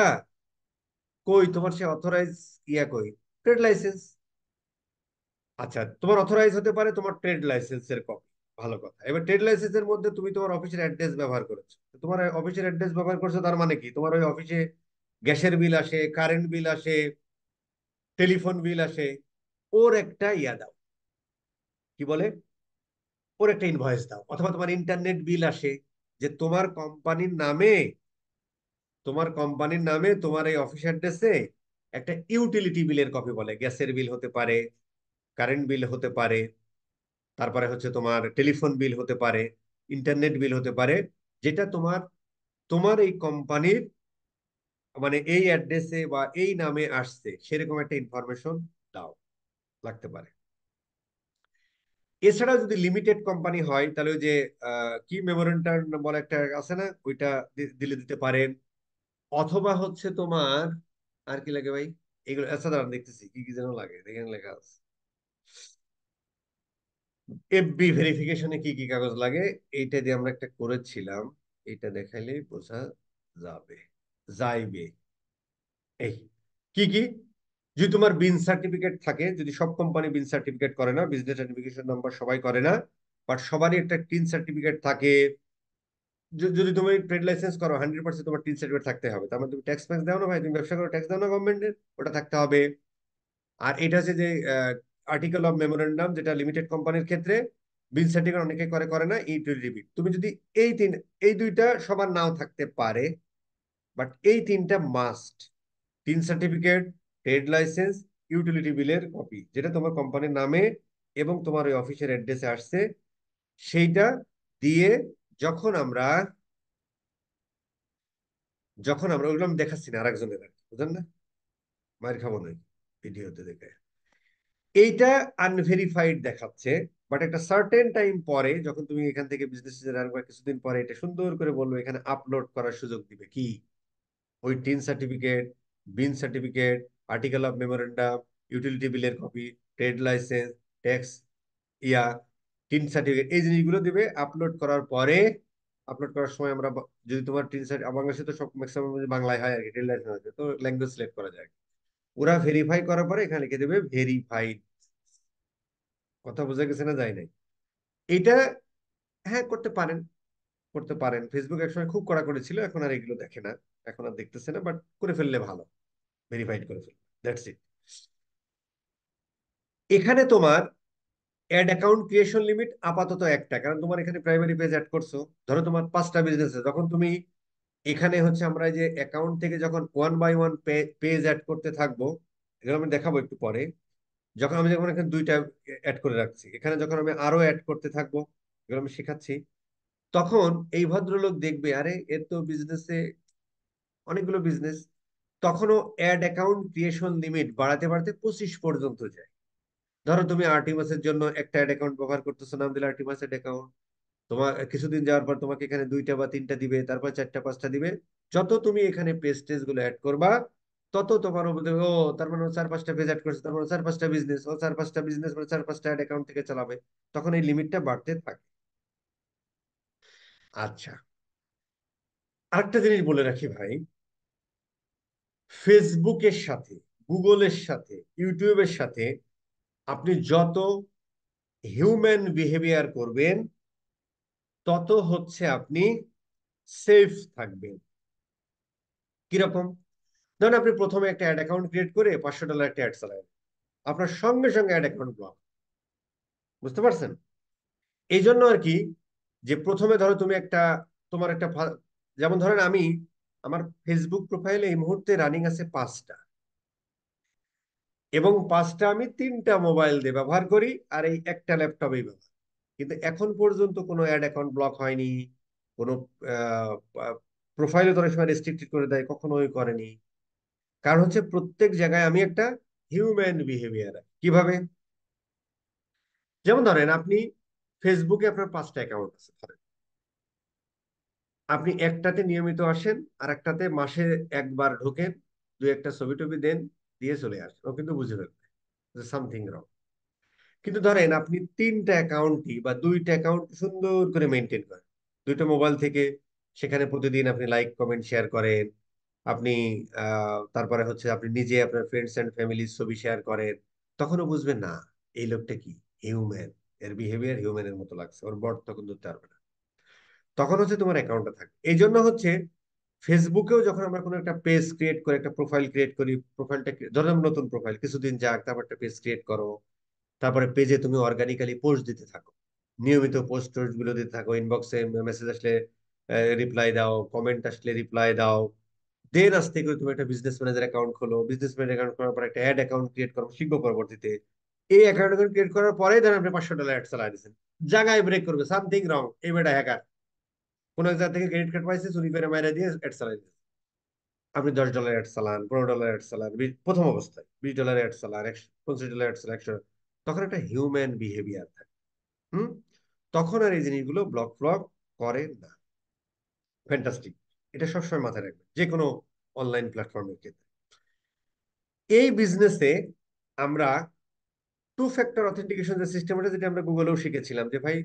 Speaker 1: কই তোমার সে অথরাইজ ইয়া কই ট্রেড লাইসেন্স আচ্ছা তোমার অথরাইজ হতে পারে তোমার ট্রেড লাইসেন্সের কপি ভালো কথা এবার ট্রেড লাইসেন্সের মধ্যে তুমি তোমার অফিসের অ্যাড্রেস ব্যবহার করেছো তোমার অফিসের অ্যাড্রেস ব্যবহার করছো তার মানে কি তোমার ওই অফিসে গ্যাসের বিল আসে কারেন্ট বিল আসে টেলিফোন বিল আসে ওর একটা ইয়া দাও কি বলে ওর একটা ইনভয়েস দাও অথবা তোমার ইন্টারনেট বিল আসে যে তোমার কোম্পানির নামে তোমার কোম্পানির নামে তোমার এই অফিস অ্যাড্রেসে একটা ইউটিলিটি বিলের কপি বলে গ্যাসের বিল হতে পারে কারেন্ট বিল হতে পারে তারপরে হচ্ছে তোমার টেলিফোন বিল হতে পারে ইন্টারনেট বিল হতে পারে যেটা তোমার তোমার এই কোম্পানির মানে এই অ্যাড্রেসে বা এই নামে আসছে সেরকম একটা ইনফরমেশন দাও লাগতে পারে এছাড়া যদি লিমিটেড কোম্পানি হয় তাহলে ওই যে কি মেমোরেন্টার বলে একটা আছে না ওইটা দিলে দিতে পারেন অথবা হচ্ছে তোমার আর কি লাগে ভাই এগুলো আচ্ছা দাঁড়ান দেখতেছি কি কি যেন লাগে দেখেন লেখা আছে এফবি ভেরিফিকেশনে কি কি কাগজ লাগে এইটা দিয়ে আমরা একটা করেছিলাম এটা দেখাইলে বোঝা যাবে যাইবে এই কি কি যদি তোমার বিন সার্টিফিকেট থাকে যদি সব কোম্পানি বিন সার্টিফিকেট করে না বিজনেস সার্টিফিকেশন নাম্বার সবাই করে না বাট সবারই একটা টিন সার্টিফিকেট থাকে যদি তুমি ট্রেড লাইসেন্স করো হান্ড্রেড পার্সেন্ট তোমার টিন সার্টিফিকেট থাকতে হবে তার মানে তুমি ট্যাক্স ফ্যাক্স দাও না ভাই তুমি ব্যবসা করো ট্যাক্স দাও না গভর্নমেন্টের ওটা থাকতে হবে আর এটা হচ্ছে যে আর্টিকেল অফ মেমোরেন্ডাম যেটা লিমিটেড কোম্পানির ক্ষেত্রে বিল সেটিং অনেকে করে করে না ই টু তুমি যদি এই তিন এই দুইটা সবার নাও থাকতে পারে বাট এই তিনটা মাস্ট তিন সার্টিফিকেট ট্রেড লাইসেন্স ইউটিলিটি বিলের কপি যেটা তোমার কোম্পানির নামে এবং তোমার ওই অফিসের অ্যাড্রেসে আসছে সেইটা দিয়ে যখন আমরা যখন আমরা ওইগুলো আমি দেখাচ্ছি না আরেকজনের আর বুঝলেন না মায়ের খাবো না ভিডিওতে দেখে এইটা আনভেরিফাইড দেখাচ্ছে বাট একটা সার্টেন টাইম পরে যখন তুমি এখান থেকে বিজনেস কিছুদিন পরে এটা সুন্দর করে বলবো এখানে আপলোড করার সুযোগ দিবে কি ওই TIN certificate BIN certificate article of memorandum utility বিলের কপি ট্রেড লাইসেন্স ট্যাক্স ইয়া টিন সার্টিফিকেট এই জিনিসগুলো দিবে আপলোড করার পরে আপলোড করার সময় আমরা যদি তোমার টিন সার্টিফিকেট বাংলাদেশে তো সব ম্যাক্সিমাম বাংলায় হয় আর কি ট্রেড লাইসেন্স আছে তো ল্যাঙ্গুয়েজ সিলেক্ট করা যায় ওরা ভেরিফাই করার পরে এখানে লিখে দেবে ভেরিফাইড কথা বোঝা গেছে না যায় নাই এটা হ্যাঁ করতে পারেন করতে পারেন ফেসবুক একসময় খুব কড়া করেছিল এখন আর এগুলো দেখে না এখন আর দেখতেছে না বাট করে ফেললে ভালো ভেরিফাইড করে ফেললে দ্যাটস ইট এখানে তোমার অ্যাড অ্যাকাউন্ট ক্রিয়েশন লিমিট আপাতত একটা কারণ তোমার এখানে প্রাইমারি পেজ অ্যাড করছো ধরো তোমার পাঁচটা বিজনেস যখন তুমি এখানে হচ্ছে আমরা যে অ্যাকাউন্ট থেকে যখন one by one page add করতে থাকবো এগুলো আমি দেখাবো একটু পরে যখন আমি যখন এখানে দুইটা অ্যাড করে রাখছি এখানে যখন আমি আরো অ্যাড করতে থাকবো এগুলো আমি শেখাচ্ছি তখন এই ভদ্রলোক দেখবে আরে এর তো বিজনেসে অনেকগুলো বিজনেস তখনও অ্যাড অ্যাকাউন্ট ক্রিয়েশন লিমিট বাড়াতে বাড়াতে পঁচিশ পর্যন্ত যায় ধরো তুমি আর্টিমাসের জন্য একটা অ্যাড অ্যাকাউন্ট ব্যবহার করতেছো নাম দিলে আর্টিমাস মাসের অ্যাকাউন্ট তোমার কিছুদিন যাওয়ার পর তোমাকে এখানে দুইটা বা তিনটা দিবে তারপর চারটা পাঁচটা দিবে যত তুমি এখানে পেস্টেজ গুলো অ্যাড করবা তত তোমার ও তার মানে চার পাঁচটা পেজ অ্যাড করছে তার মানে চার পাঁচটা বিজনেস ও চার পাঁচটা বিজনেস মানে চার পাঁচটা অ্যাড অ্যাকাউন্ট থেকে চালাবে তখন এই লিমিটটা বাড়তে থাকে আচ্ছা আরেকটা জিনিস বলে রাখি ভাই ফেসবুকের সাথে গুগলের সাথে ইউটিউবের সাথে আপনি যত হিউম্যান বিহেভিয়ার করবেন তত হচ্ছে আপনি সেফ থাকবেন কিরকম ধরেন আপনি প্রথমে একটা অ্যাড অ্যাকাউন্ট ক্রিয়েট করে পাঁচশো ডলার একটা অ্যাড চালায় আপনার সঙ্গে সঙ্গে অ্যাড অ্যাকাউন্ট ব্লক বুঝতে পারছেন এই জন্য আর কি যে প্রথমে ধরো তুমি একটা তোমার একটা যেমন ধরেন আমি আমার ফেসবুক প্রোফাইলে এই মুহূর্তে রানিং আছে পাঁচটা এবং পাঁচটা আমি তিনটা মোবাইল দিয়ে ব্যবহার করি আর এই একটা ল্যাপটপেই ব্যবহার কিন্তু এখন পর্যন্ত কোনো অ্যাড অ্যাকাউন্ট ব্লক হয়নি কোনো প্রোফাইলে তো অনেক সময় রেস্ট্রিক্টেড করে দেয় কখনো করেনি কারণ হচ্ছে প্রত্যেক জায়গায় আমি একটা হিউম্যান বিহেভিয়ার কিভাবে যেমন ধরেন আপনি ফেসবুকে আপনার পাঁচটা অ্যাকাউন্ট আছে ধরেন আপনি একটাতে নিয়মিত আসেন আর একটাতে মাসে একবার ঢোকেন দু একটা ছবি টবি দেন দিয়ে চলে আসেন ও কিন্তু বুঝে ফেলবে সামথিং রং কিন্তু ধরেন আপনি তিনটা অ্যাকাউন্টই বা দুইটা অ্যাকাউন্ট সুন্দর করে মেনটেন করেন দুইটা মোবাইল থেকে সেখানে প্রতিদিন আপনি লাইক কমেন্ট শেয়ার করেন আপনি তারপরে হচ্ছে আপনি নিজে আপনার ফ্রেন্ডস অ্যান্ড ফ্যামিলির ছবি শেয়ার করেন তখনও বুঝবেন না এই লোকটা কি হিউম্যান এর বিহেভিয়ার হিউম্যানের মতো লাগছে ওর বট তখন ধরতে পারবে না তখন হচ্ছে তোমার অ্যাকাউন্টটা থাকে এই জন্য হচ্ছে ফেসবুকেও যখন আমরা কোনো একটা পেজ ক্রিয়েট করে একটা প্রোফাইল ক্রিয়েট করি প্রোফাইলটা ধরো নতুন প্রোফাইল কিছুদিন যাক তারপর একটা পেজ ক্রিয়েট করো তারপরে পেজে তুমি অর্গানিক্যালি পোস্ট দিতে থাকো নিয়মিত পোস্ট গুলো দিতে থাকো ইনবক্সে মেসেজ আসলে রিপ্লাই দাও কমেন্ট আসলে রিপ্লাই দাও দেন আসতে করে তুমি একটা বিজনেস ম্যানেজার অ্যাকাউন্ট খোলো বিজনেস ম্যানেজার অ্যাকাউন্ট করার পর একটা অ্যাড অ্যাকাউন্ট ক্রিয়েট করো শিখবো পরবর্তীতে এই অ্যাকাউন্ট অ্যাকাউন্ট ক্রিয়েট করার পরে ধরেন আপনি পাঁচশো ডলার অ্যাড চালাই দিয়েছেন জায়গায় ব্রেক করবে সামথিং রং এই বেটা হ্যাকার কোনো এক থেকে ক্রেডিট কার্ড পাইছে চুরি করে মাইরে দিয়ে অ্যাড চালাই দিচ্ছে আপনি দশ ডলার অ্যাড চালান পনেরো ডলার অ্যাড চালান প্রথম অবস্থায় বিশ ডলার অ্যাড চালান একশো পঞ্চাশ ডলার অ্যাড চালান একশো তখন একটা হিউম্যান বিহেভিয়ার থাকে হুম তখন আর এই জিনিসগুলো ব্লক ফ্লক করে না ফ্যান্টাস্টিক এটা সবসময় মাথায় রাখবে যে কোনো অনলাইন প্ল্যাটফর্মের ক্ষেত্রে এই বিজনেসে আমরা টু ফ্যাক্টর অথেন্টিকেশন যে সিস্টেম এটা যেটা আমরা গুগলেও শিখেছিলাম যে ভাই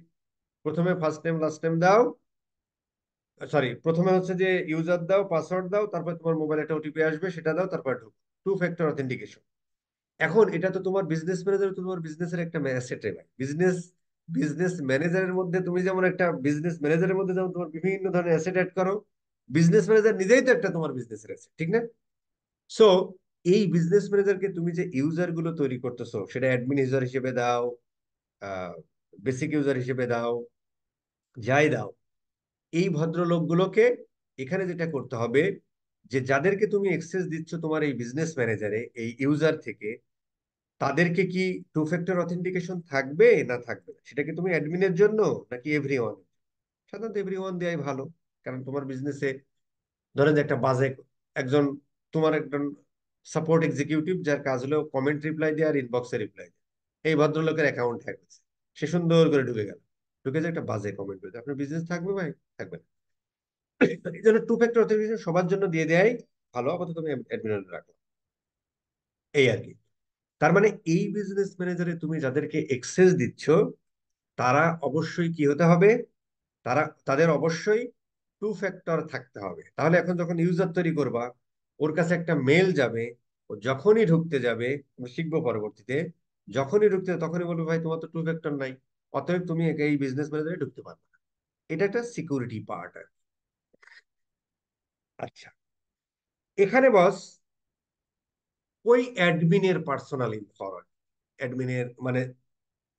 Speaker 1: প্রথমে ফার্স্ট টাইম লাস্ট টাইম দাও সরি প্রথমে হচ্ছে যে ইউজার দাও পাসওয়ার্ড দাও তারপর তোমার মোবাইলে একটা ওটিপি আসবে সেটা দাও তারপর ঢুক টু ফ্যাক্টর অথেন্টিকেশন এখন এটা তো তোমার বিজনেস ম্যানেজার তোমার বিজনেসের একটা অ্যাসেট বিজনেস বিজনেস ম্যানেজারের মধ্যে তুমি যেমন একটা বিজনেস ম্যানেজারের মধ্যে যেমন তোমার বিভিন্ন ধরনের অ্যাসেট অ্যাড করো বিজনেস ম্যানেজার নিজেই তো একটা তোমার বিজনেসের আছে ঠিক না সো এই বিজনেস ম্যানেজারকে তুমি যে ইউজার গুলো তৈরি করতেছো সেটা অ্যাডমিন ইউজার হিসেবে দাও বেসিক ইউজার হিসেবে দাও যাই দাও এই ভদ্রলোকগুলোকে এখানে যেটা করতে হবে যে যাদেরকে তুমি এক্সেস দিচ্ছ তোমার এই বিজনেস ম্যানেজারে এই ইউজার থেকে তাদেরকে কি টু ফ্যাক্টর অথেন্টিকেশন থাকবে না থাকবে না সেটা কি তুমি অ্যাডমিনের জন্য নাকি এভরি ওয়ান সাধারণত এভরি ওয়ান দেওয়াই ভালো কারণ তোমার বিজনেসে ধরেন যে একটা বাজে একজন তোমার একজন সাপোর্ট এক্সিকিউটিভ যার কাজ হলো কমেন্ট রিপ্লাই দেয় আর ইনবক্সে রিপ্লাই দেয় এই ভদ্রলোকের অ্যাকাউন্ট হ্যাক হয়েছে সে সুন্দর করে ঢুকে গেল ঢুকে যে একটা বাজে কমেন্ট করেছে আপনার বিজনেস থাকবে ভাই থাকবে না এই জন্য টু ফ্যাক্টর অথেন্টিকেশন সবার জন্য দিয়ে দেয় ভালো আপাতত তুমি অ্যাডমিনের রাখো এই আর কি তার মানে এই বিজনেস ম্যানেজারে তুমি যাদেরকে এক্সেস দিচ্ছ তারা অবশ্যই কি হতে হবে তারা তাদের অবশ্যই টু ফ্যাক্টর থাকতে হবে তাহলে এখন যখন ইউজার তৈরি করবা ওর কাছে একটা মেল যাবে ও যখনই ঢুকতে যাবে শিখবো পরবর্তীতে যখনই ঢুকতে তখনই বলবে ভাই তোমার তো টু ফ্যাক্টর নাই অতএব তুমি এই বিজনেস ম্যানেজারে ঢুকতে পারবে না এটা একটা সিকিউরিটি পার্ট আর আচ্ছা এখানে বস ওই অ্যাডমিনের পার্সোনাল ইনফরমেন্ট অ্যাডমিনের মানে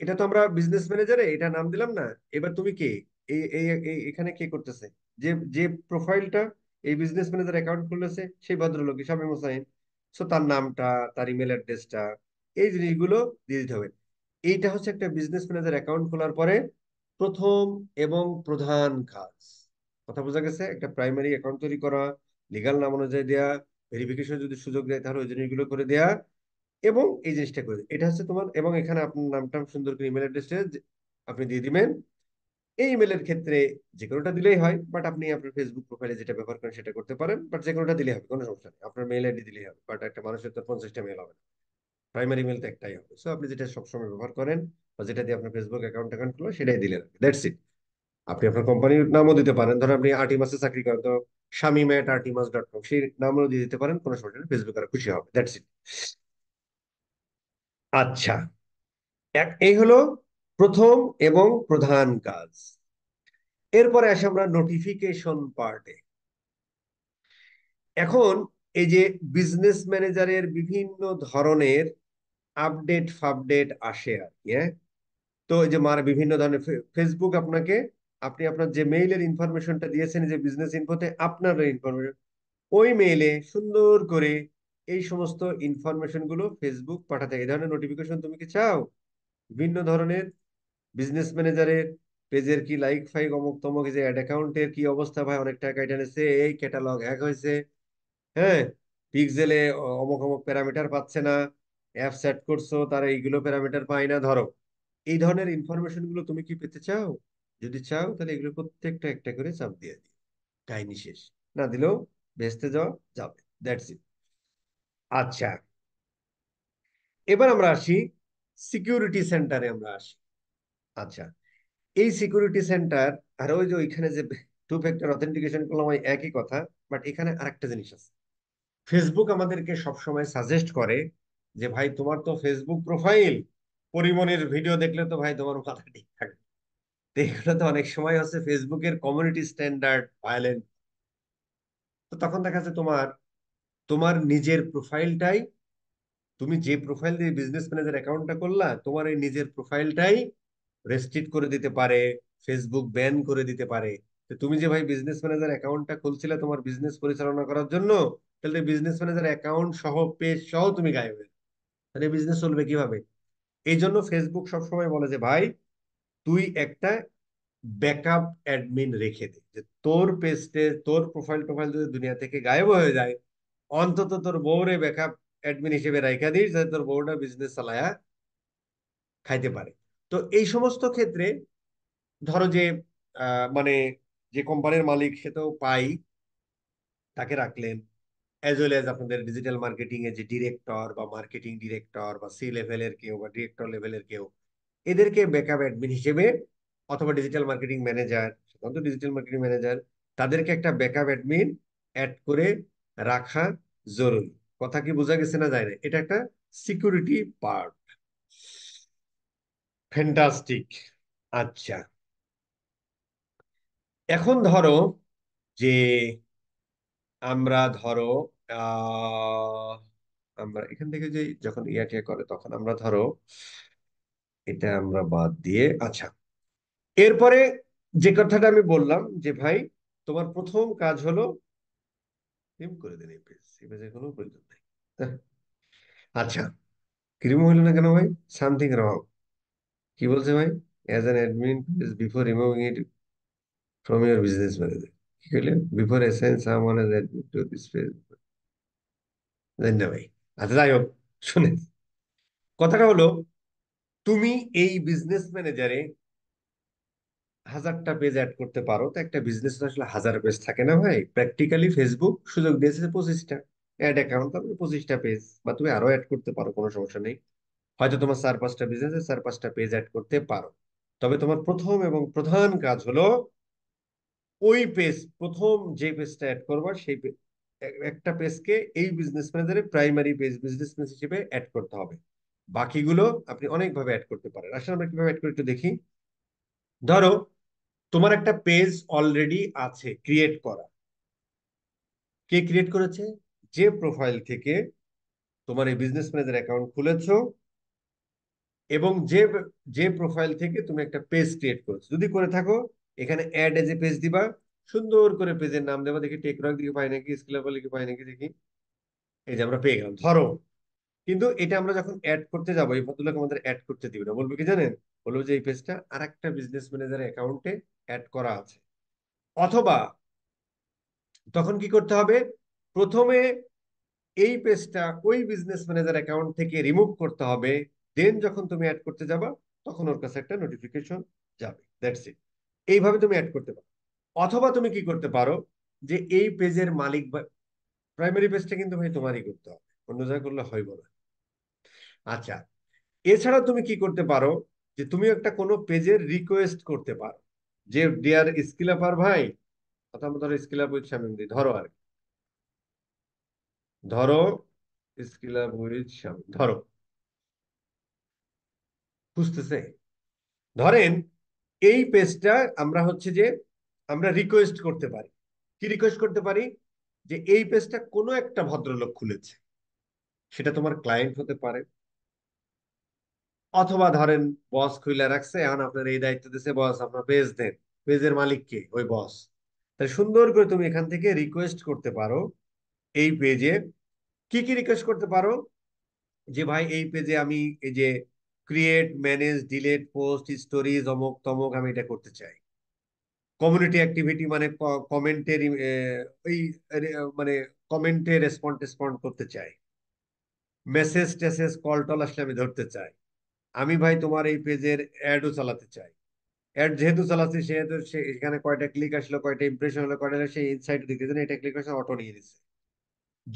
Speaker 1: এটা তো আমরা বিজনেস ম্যানেজারে এটা নাম দিলাম না এবার তুমি কে এই এখানে কে করতেছে যে যে প্রোফাইলটা এই বিজনেস ম্যানেজার অ্যাকাউন্ট খুলেছে সেই ভদ্রলোক হিসাবে মোসাইন সো তার নামটা তার ইমেল অ্যাড্রেসটা এই জিনিসগুলো দিয়ে দিতে হবে এইটা হচ্ছে একটা বিজনেস ম্যানেজার অ্যাকাউন্ট খোলার পরে প্রথম এবং প্রধান কাজ কথা বোঝা গেছে একটা প্রাইমারি অ্যাকাউন্ট তৈরি করা লিগাল নাম অনুযায়ী দেওয়া ভেরিফিকেশন যদি সুযোগ দেয় তাহলে ওই জিনিসগুলো করে দেয়া এবং এই জিনিসটা করে এটা হচ্ছে তোমার এবং এখানে আপনার নামটাম সুন্দর করে ইমেল অ্যাড্রেসটা আপনি দিয়ে দিবেন এই ইমেলের ক্ষেত্রে যে কোনোটা দিলেই হয় বাট আপনি আপনার ফেসবুক প্রোফাইলে যেটা ব্যবহার করেন সেটা করতে পারেন বাট যে কোনোটা দিলেই হবে কোনো সমস্যা নেই আপনার মেল আইডি দিলেই হবে বাট একটা মানুষের তো পঞ্চাশটা মেল হবে প্রাইমারি মেল তো একটাই হবে সো আপনি যেটা সবসময় ব্যবহার করেন বা যেটা দিয়ে আপনার ফেসবুক অ্যাকাউন্ট অ্যাকাউন্ট খুলবেন সেটাই দিলেন দ্যাটস ইট আপনি আপনার কোম্পানির নামও দিতে পারেন ধরো আপনি আটই মাসে চাকরি করেন তো শামিমা এট আর্টিমাস ডট কম সেই নামও দিয়ে দিতে পারেন কোনো সমস্যা নেই ফেসবুক আর খুশি হবে দ্যাটস ইট আচ্ছা এক এই হলো প্রথম এবং প্রধান কাজ এরপরে আসে আমরা নোটিফিকেশন পার্টে এখন এই যে বিজনেস ম্যানেজারের বিভিন্ন ধরনের আপডেট ফাপডেট আসে আর কি হ্যাঁ তো এই যে মার বিভিন্ন ধরনের ফেসবুক আপনাকে আপনি আপনার যে মেইলের ইনফরমেশনটা দিয়েছেন যে বিজনেস ইনফোতে আপনার ইনফরমেশন ওই মেইলে সুন্দর করে এই সমস্ত ইনফরমেশন গুলো ফেসবুক পাঠাতে এই ধরনের নোটিফিকেশন তুমি কি চাও বিভিন্ন ধরনের বিজনেস ম্যানেজারের পেজের কি লাইক ফাইক অমুক তমুক যে অ্যাড অ্যাকাউন্টের কি অবস্থা ভাই অনেক টাকা এটা নিয়েছে এই ক্যাটালগ হ্যাক হয়েছে হ্যাঁ পিক্সেলে অমুক অমুক প্যারামিটার পাচ্ছে না অ্যাপ সেট করছো তারা এইগুলো প্যারামিটার পায় না ধরো এই ধরনের ইনফরমেশনগুলো তুমি কি পেতে চাও যদি চাও তাহলে এগুলো প্রত্যেকটা একটা করে চাপ দিয়ে দিই কাহিনি শেষ না দিলেও ভেস্তে যাওয়া যাবে দ্যাটস ইট আচ্ছা এবার আমরা আসি সিকিউরিটি সেন্টারে আমরা আসি আচ্ছা এই সিকিউরিটি সেন্টার আর ওই যে ওইখানে যে টু ফ্যাক্টর অথেন্টিকেশন করলাম ওই একই কথা বাট এখানে আরেকটা জিনিস আছে ফেসবুক আমাদেরকে সবসময় সাজেস্ট করে যে ভাই তোমার তো ফেসবুক প্রোফাইল পরিমনের ভিডিও দেখলে তো ভাই তোমার কথা ঠিক থাকে তো এগুলোতে অনেক সময় হচ্ছে ফেসবুকের কমিউনিটি স্ট্যান্ডার্ড ভায়োলেন্ট তো তখন দেখা যাচ্ছে তোমার তোমার নিজের প্রোফাইলটাই তুমি যে প্রোফাইল দিয়ে বিজনেস ম্যানেজার অ্যাকাউন্টটা করলা তোমার এই নিজের প্রোফাইলটাই রেস্ট্রিক্ট করে দিতে পারে ফেসবুক ব্যান করে দিতে পারে তুমি যে ভাই বিজনেস ম্যানেজার অ্যাকাউন্টটা খুলছিলে তোমার বিজনেস পরিচালনা করার জন্য তাহলে বিজনেস ম্যানেজার অ্যাকাউন্ট সহ পেজ সহ তুমি গায়ে তাহলে বিজনেস চলবে কিভাবে এই জন্য ফেসবুক সবসময় বলে যে ভাই তুই একটা ব্যাকআপ অ্যাডমিন রেখে দে যে তোর পেস্টে তোর প্রোফাইল টোফাইল যদি দুনিয়া থেকে গায়েব হয়ে যায় অন্তত তোর বউরে ব্যাকআপ অ্যাডমিন হিসেবে রাইখা দিস যাতে তোর বউটা বিজনেস চালায়া খাইতে পারে তো এই সমস্ত ক্ষেত্রে ধরো যে মানে যে কোম্পানির মালিক সে তো পাই তাকে রাখলেন অ্যাজ ওয়েল অ্যাজ আপনাদের ডিজিটাল মার্কেটিং এর যে ডিরেক্টর বা মার্কেটিং ডিরেক্টর বা সি লেভেলের কেউ বা ডিরেক্টর লেভেলের কেউ এদেরকে ব্যাকআপ অ্যাডমিন হিসেবে অথবা ডিজিটাল মার্কেটিং ম্যানেজার সাধারণত ডিজিটাল মার্কেটিং ম্যানেজার তাদেরকে একটা ব্যাকআপ অ্যাডমিন অ্যাড করে রাখা জরুরি কথা কি বোঝা গেছে না যায় না এটা একটা সিকিউরিটি পার্ট ফ্যান্টাস্টিক আচ্ছা এখন ধরো যে আমরা ধরো আমরা এখান থেকে যে যখন ইয়াটিয়া করে তখন আমরা ধরো এটা আমরা বাদ দিয়ে আচ্ছা এরপরে যে কথাটা আমি বললাম যে ভাই তোমার প্রথম কাজ হলো করে দিন এই পেজ এই পেজের কোনো প্রয়োজন নেই আচ্ছা কি রিমুভ হলো না কেন ভাই সামথিং রং কি বলছে ভাই as an admin page before removing it from your business manager কি করলে before assign one as admin to this page জানি ভাই আচ্ছা যাই হোক শুনে কথাটা হলো তুমি এই বিজনেস ম্যানেজারে হাজারটা পেজ অ্যাড করতে পারো তো একটা বিজনেস আসলে হাজার পেজ থাকে না ভাই প্র্যাকটিক্যালি ফেসবুক সুযোগ দিয়েছে পঁচিশটা অ্যাড অ্যাকাউন্ট তারপরে পঁচিশটা পেজ বা তুমি আরো অ্যাড করতে পারো কোনো সমস্যা নেই হয়তো তোমার চার পাঁচটা বিজনেস চার পাঁচটা পেজ অ্যাড করতে পারো তবে তোমার প্রথম এবং প্রধান কাজ হলো ওই পেজ প্রথম যে পেজটা অ্যাড করবার সেই একটা পেজকে এই বিজনেস ম্যানেজারে প্রাইমারি পেজ বিজনেস হিসেবে অ্যাড করতে হবে বাকিগুলো আপনি অনেকভাবে অ্যাড করতে পারেন আসলে আমরা কিভাবে অ্যাড করি একটু দেখি ধরো তোমার একটা পেজ অলরেডি আছে ক্রিয়েট করা কে ক্রিয়েট করেছে যে প্রোফাইল থেকে তোমার এই বিজনেস ম্যানেজার অ্যাকাউন্ট খুলেছো এবং যে যে প্রোফাইল থেকে তুমি একটা পেজ ক্রিয়েট করেছো যদি করে থাকো এখানে অ্যাড এজ এ পেজ দিবা সুন্দর করে পেজের নাম দেবা দেখি টেকরক দিকে পাই নাকি স্কিলাবল দিকে পাই নাকি দেখি এই যে আমরা পেয়ে গেলাম ধরো কিন্তু এটা আমরা যখন অ্যাড করতে যাবো এই ভদ্রলোক আমাদের অ্যাড করতে দিবে না বলবো কি জানেন বলবো যে এই পেজটা আর একটা বিজনেস ম্যানেজার অ্যাকাউন্টে অ্যাড করা আছে অথবা তখন কি করতে হবে প্রথমে এই পেজটা ওই বিজনেস ম্যানেজার অ্যাকাউন্ট থেকে রিমুভ করতে হবে দেন যখন তুমি অ্যাড করতে যাবা তখন ওর কাছে একটা নোটিফিকেশন যাবে দ্যাটস ইট এইভাবে তুমি অ্যাড করতে পারো অথবা তুমি কি করতে পারো যে এই পেজের মালিক বা প্রাইমারি পেজটা কিন্তু ভাই তোমারই করতে হবে অন্য জায়গায় করলে হয় না আচ্ছা এছাড়া তুমি কি করতে পারো যে তুমি একটা কোনো পেজের রিকোয়েস্ট করতে পারো যে ডিয়ার স্কিলাপার ভাই অথবা ধরো স্কিলাপ উইথ শামিমদি ধরো আর ধরো স্কিলাপ উইথ শামিম ধরো বুঝতেছে ধরেন এই পেজটা আমরা হচ্ছে যে আমরা রিকোয়েস্ট করতে পারি কি রিকোয়েস্ট করতে পারি যে এই পেজটা কোনো একটা ভদ্রলোক খুলেছে সেটা তোমার ক্লায়েন্ট হতে পারে অথবা ধরেন বস খুলে রাখছে এখন আপনার এই দায়িত্ব দিচ্ছে বস আপনার পেজ দেন পেজের মালিককে ওই বস তাহলে সুন্দর করে তুমি এখান থেকে রিকোয়েস্ট করতে পারো এই পেজে কি কি রিকোয়েস্ট করতে পারো যে ভাই এই পেজে আমি এই যে create manage delete post stories অমক তমক আমি এটা করতে চাই কমিউনিটি অ্যাক্টিভিটি মানে কমেন্টের ওই মানে কমেন্টে রেসপন্ড টেসপন্ড করতে চাই মেসেজ টেসেজ কল টল আসলে আমি ধরতে চাই আমি ভাই তোমার এই পেজের অ্যাডও চালাতে চাই অ্যাড যেহেতু চালাচ্ছি সেহেতু সেখানে কয়টা ক্লিক আসলো কয়টা ইমপ্রেশন হলো কয়টা সেই ইনসাইট দিতে দেন এটা ক্লিক আসলে অটো নিয়ে দিচ্ছে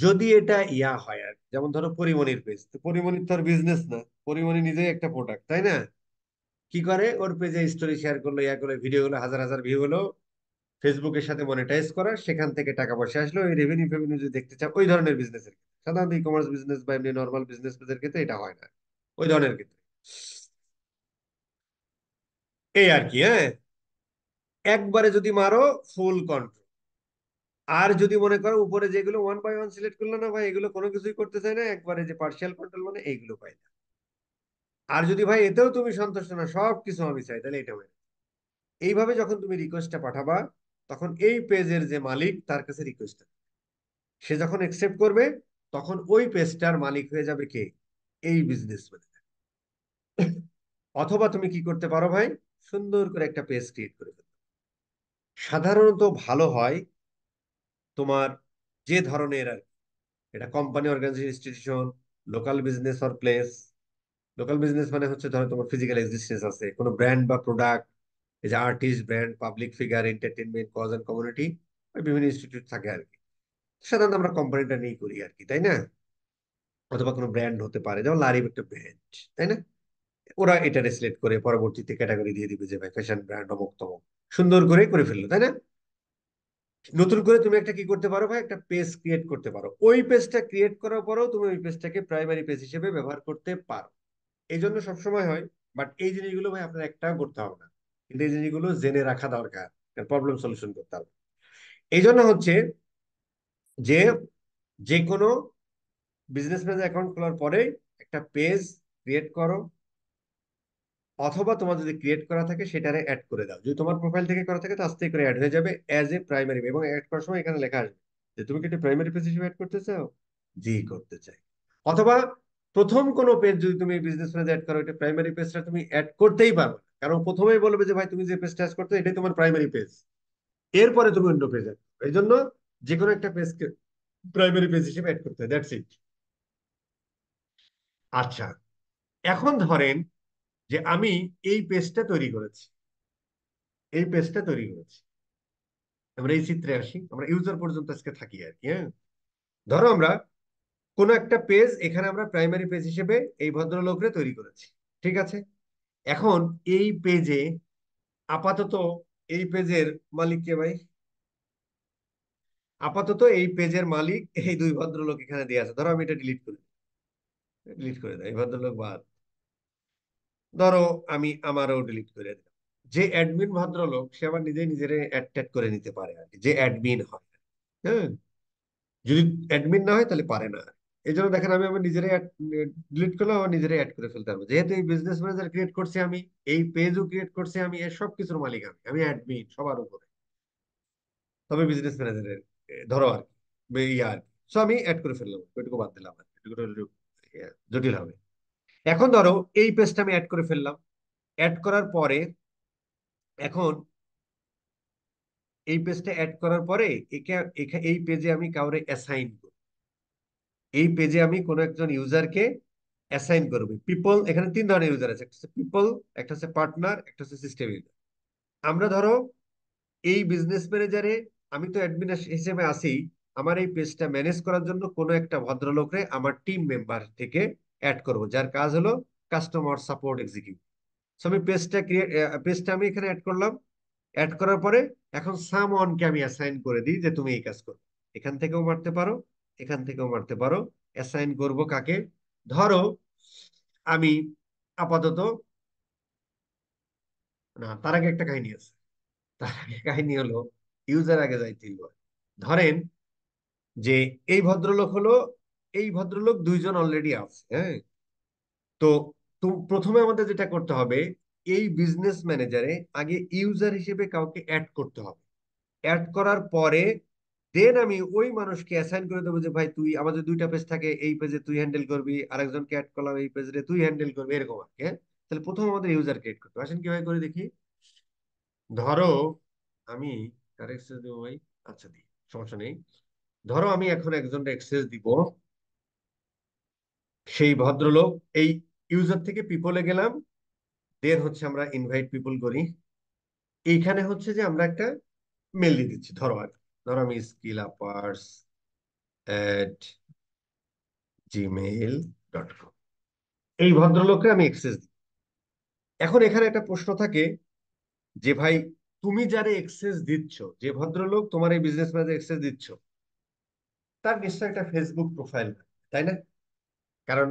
Speaker 1: যদি এটা ইয়া হয় আর যেমন ধরো পরিমণির পেজ তো পরিমণির তো আর বিজনেস না পরিমণি নিজেই একটা প্রোডাক্ট তাই না কি করে ওর পেজে স্টোরি শেয়ার করলো ইয়া করলো ভিডিও গুলো হাজার হাজার ভিউ হলো ফেসবুকের সাথে মনিটাইজ করা সেখান থেকে টাকা পয়সা আসলো এই রেভিনিউ ফেভিনিউ যদি দেখতে চাও ওই ধরনের বিজনেসের সাধারণত ই কমার্স বিজনেস বা এমনি নর্মাল বিজনেস ক্ষেত্রে এটা হয় না ওই ধরনের ক্ষেত্রে এই আর কি হ্যাঁ একবারে যদি মারো ফুল কন্ট্রোল আর যদি মনে করো উপরে যেগুলো ওয়ান বাই ওয়ান সিলেক্ট করলো না ভাই এগুলো কোনো কিছুই করতে চাই না একবারে যে পার্সিয়াল কন্ট্রোল মানে এইগুলো পাই না আর যদি ভাই এতেও তুমি সন্তুষ্ট না সব কিছু আমি চাই তাহলে এটা মানে এইভাবে যখন তুমি রিকোয়েস্টটা পাঠাবা তখন এই পেজের যে মালিক তার কাছে রিকোয়েস্টটা সে যখন অ্যাকসেপ্ট করবে তখন ওই পেজটার মালিক হয়ে যাবে কে এই বিজনেসম্যান অথবা তুমি কি করতে পারো ভাই সুন্দর করে একটা পেজ ক্রিয়েট করে ফেলতে সাধারণত ভালো হয় তোমার যে ধরনের আর এটা company organisation institution local business or place local business মানে হচ্ছে ধরো তোমার ফিজিক্যাল এক্সিস্টেন্স আছে কোনো ব্র্যান্ড বা প্রোডাক্ট এই যে artist brand public figure entertainment cause and community বিভিন্ন ইনস্টিটিউট থাকে আর কি সাধারণত আমরা কোম্পানিটা নিয়ে করি আর কি তাই না অথবা কোনো ব্র্যান্ড হতে পারে যেমন লারিভ একটা ব্র্যান্ড তাই না ওরা এটা সিলেক্ট করে পরবর্তীতে ক্যাটাগরি দিয়ে দিবে যে ভাই ফ্যাশন ব্র্যান্ড অমুক তমুক সুন্দর করে করে ফেললো তাই না নতুন করে তুমি একটা কি করতে পারো ভাই একটা পেজ ক্রিয়েট করতে পারো ওই পেজটা ক্রিয়েট করার পরেও তুমি ওই পেজটাকে প্রাইমারি পেজ হিসেবে ব্যবহার করতে পারো এই জন্য সবসময় হয় বাট এই জিনিসগুলো ভাই আপনার একটাও করতে হবে না কিন্তু এই জিনিসগুলো জেনে রাখা দরকার প্রবলেম সলিউশন করতে হবে এই জন্য হচ্ছে যে যে কোনো বিজনেস ম্যান অ্যাকাউন্ট খোলার পরে একটা পেজ ক্রিয়েট করো অথবা তোমার যদি ক্রিয়েট করা থাকে সেটারে অ্যাড করে দাও যদি তোমার প্রোফাইল থেকে করা থাকে তো আস্তে করে অ্যাড হয়ে যাবে অ্যাজ এ প্রাইমারি এবং অ্যাড করার সময় এখানে লেখা আসবে যে তুমি কি এটা প্রাইমারি পেজ হিসেবে অ্যাড করতে চাও জি করতে চাই অথবা প্রথম কোনো পেজ যদি তুমি বিজনেস পেজ অ্যাড করো এটা প্রাইমারি পেজটা তুমি অ্যাড করতেই পারবে কারণ প্রথমেই বলবে যে ভাই তুমি যে পেজটা অ্যাড করতে এটাই তোমার প্রাইমারি পেজ এরপরে তুমি অন্য পেজ অ্যাড করো এই জন্য যে কোনো একটা পেজকে প্রাইমারি পেজ হিসেবে অ্যাড করতে দ্যাটস ইট আচ্ছা এখন ধরেন যে আমি এই পেজটা তৈরি করেছি এই পেজটা তৈরি করেছি আমরা এই চিত্রে আসি আমরা ইউজার পর্যন্ত আজকে থাকি আর কি হ্যাঁ ধরো আমরা কোন একটা পেজ এখানে আমরা প্রাইমারি পেজ হিসেবে এই ভদ্রলোকরে তৈরি করেছি ঠিক আছে এখন এই পেজে আপাতত এই পেজের মালিক কে ভাই আপাতত এই পেজের মালিক এই দুই ভদ্রলোক এখানে দিয়ে আছে ধরো আমি এটা ডিলিট করি ডিলিট করে দেয় এই ভদ্রলোক বাদ ধরো আমি আমারও ডিলিট করে দিলাম যে অ্যাডমিন ভদ্রলোক সে আবার নিজে নিজের অ্যাড করে নিতে পারে আর কি যে অ্যাডমিন হয় হ্যাঁ যদি অ্যাডমিন না হয় তাহলে পারে না এই জন্য দেখেন আমি আমার নিজেরাই ডিলিট করলাম আমার নিজেরাই অ্যাড করে ফেলতে পারবো যেহেতু এই বিজনেস ম্যানেজার ক্রিয়েট করছি আমি এই পেজও ক্রিয়েট করছি আমি এর সব কিছুর মালিক আমি আমি অ্যাডমিন সবার উপরে তবে বিজনেস ম্যানেজারের ধরো আর কি ইয়ে আর কি সো আমি অ্যাড করে ফেললাম ওইটুকু বাদ দিলাম আর কি জটিল হবে এখন ধরো এই পেজটা আমি অ্যাড করে ফেললাম অ্যাড করার পরে এখন এই পেজটা অ্যাড করার পরে একে এই পেজে আমি কাউরে অ্যাসাইন করব এই পেজে আমি কোনো একজন ইউজারকে অ্যাসাইন করবো পিপল এখানে তিন ধরনের ইউজার আছে একটা হচ্ছে পিপল একটা হচ্ছে পার্টনার একটা হচ্ছে সিস্টেম ইউজার আমরা ধরো এই বিজনেস ম্যানেজারে আমি তো অ্যাডমিন হিসেবে আসি আমার এই পেজটা ম্যানেজ করার জন্য কোনো একটা ভদ্রলোকরে আমার টিম মেম্বার থেকে অ্যাড করব যার কাজ হলো কাস্টমার সাপোর্ট এক্সিকিউটিভ সো আমি পেজটা ক্রিয়েট পেজটা আমি এখানে অ্যাড করলাম অ্যাড করার পরে এখন সাম ওয়ানকে আমি অ্যাসাইন করে দিই যে তুমি এই কাজ করো এখান থেকেও মারতে পারো এখান থেকেও মারতে পারো অ্যাসাইন করব কাকে ধরো আমি আপাতত না তার আগে একটা কাহিনী আছে তার আগে কাহিনী হলো ইউজার আগে যাইতে ধরেন যে এই ভদ্রলোক হলো এই ভদ্রলোক দুইজন অলরেডি আছে হ্যাঁ তো তো প্রথমে আমাদের যেটা করতে হবে এই বিজনেস ম্যানেজারে আগে ইউজার হিসেবে কাউকে অ্যাড করতে হবে অ্যাড করার পরে দেন আমি ওই মানুষকে অ্যাসাইন করে দেবো যে ভাই তুই আমাদের দুইটা পেজ থাকে এই পেজে তুই হ্যান্ডেল করবি আরেকজনকে অ্যাড করলাম এই পেজে তুই হ্যান্ডেল করবি এরকম আর কি হ্যাঁ? তাহলে প্রথম আমাদের ইউজার ক্রিয়েট করতে হবে আসেন কিভাবে করে দেখি ধরো আমি কার এক্সেস দেবো ভাই আচ্ছা দিই সমস্যা নেই ধরো আমি এখন একজনটা এক্সেস দিব সেই ভদ্রলোক এই ইউজার থেকে পিপলে গেলাম দেন হচ্ছে আমরা ইনভাইট পিপল করি এইখানে হচ্ছে যে আমরা একটা মেল দিয়ে দিচ্ছি ধরো ধরো আমি skill upers at Gmail dot com এই ভদ্রলোককে আমি এক্সেস দিই এখন এখানে একটা প্রশ্ন থাকে যে ভাই তুমি যারে এক্সেস দিচ্ছ যে ভদ্রলোক তোমার এই বিজনেস ম্যানেজার এক্সেস দিচ্ছ তার নিশ্চয় একটা ফেসবুক প্রোফাইল তাই না কারণ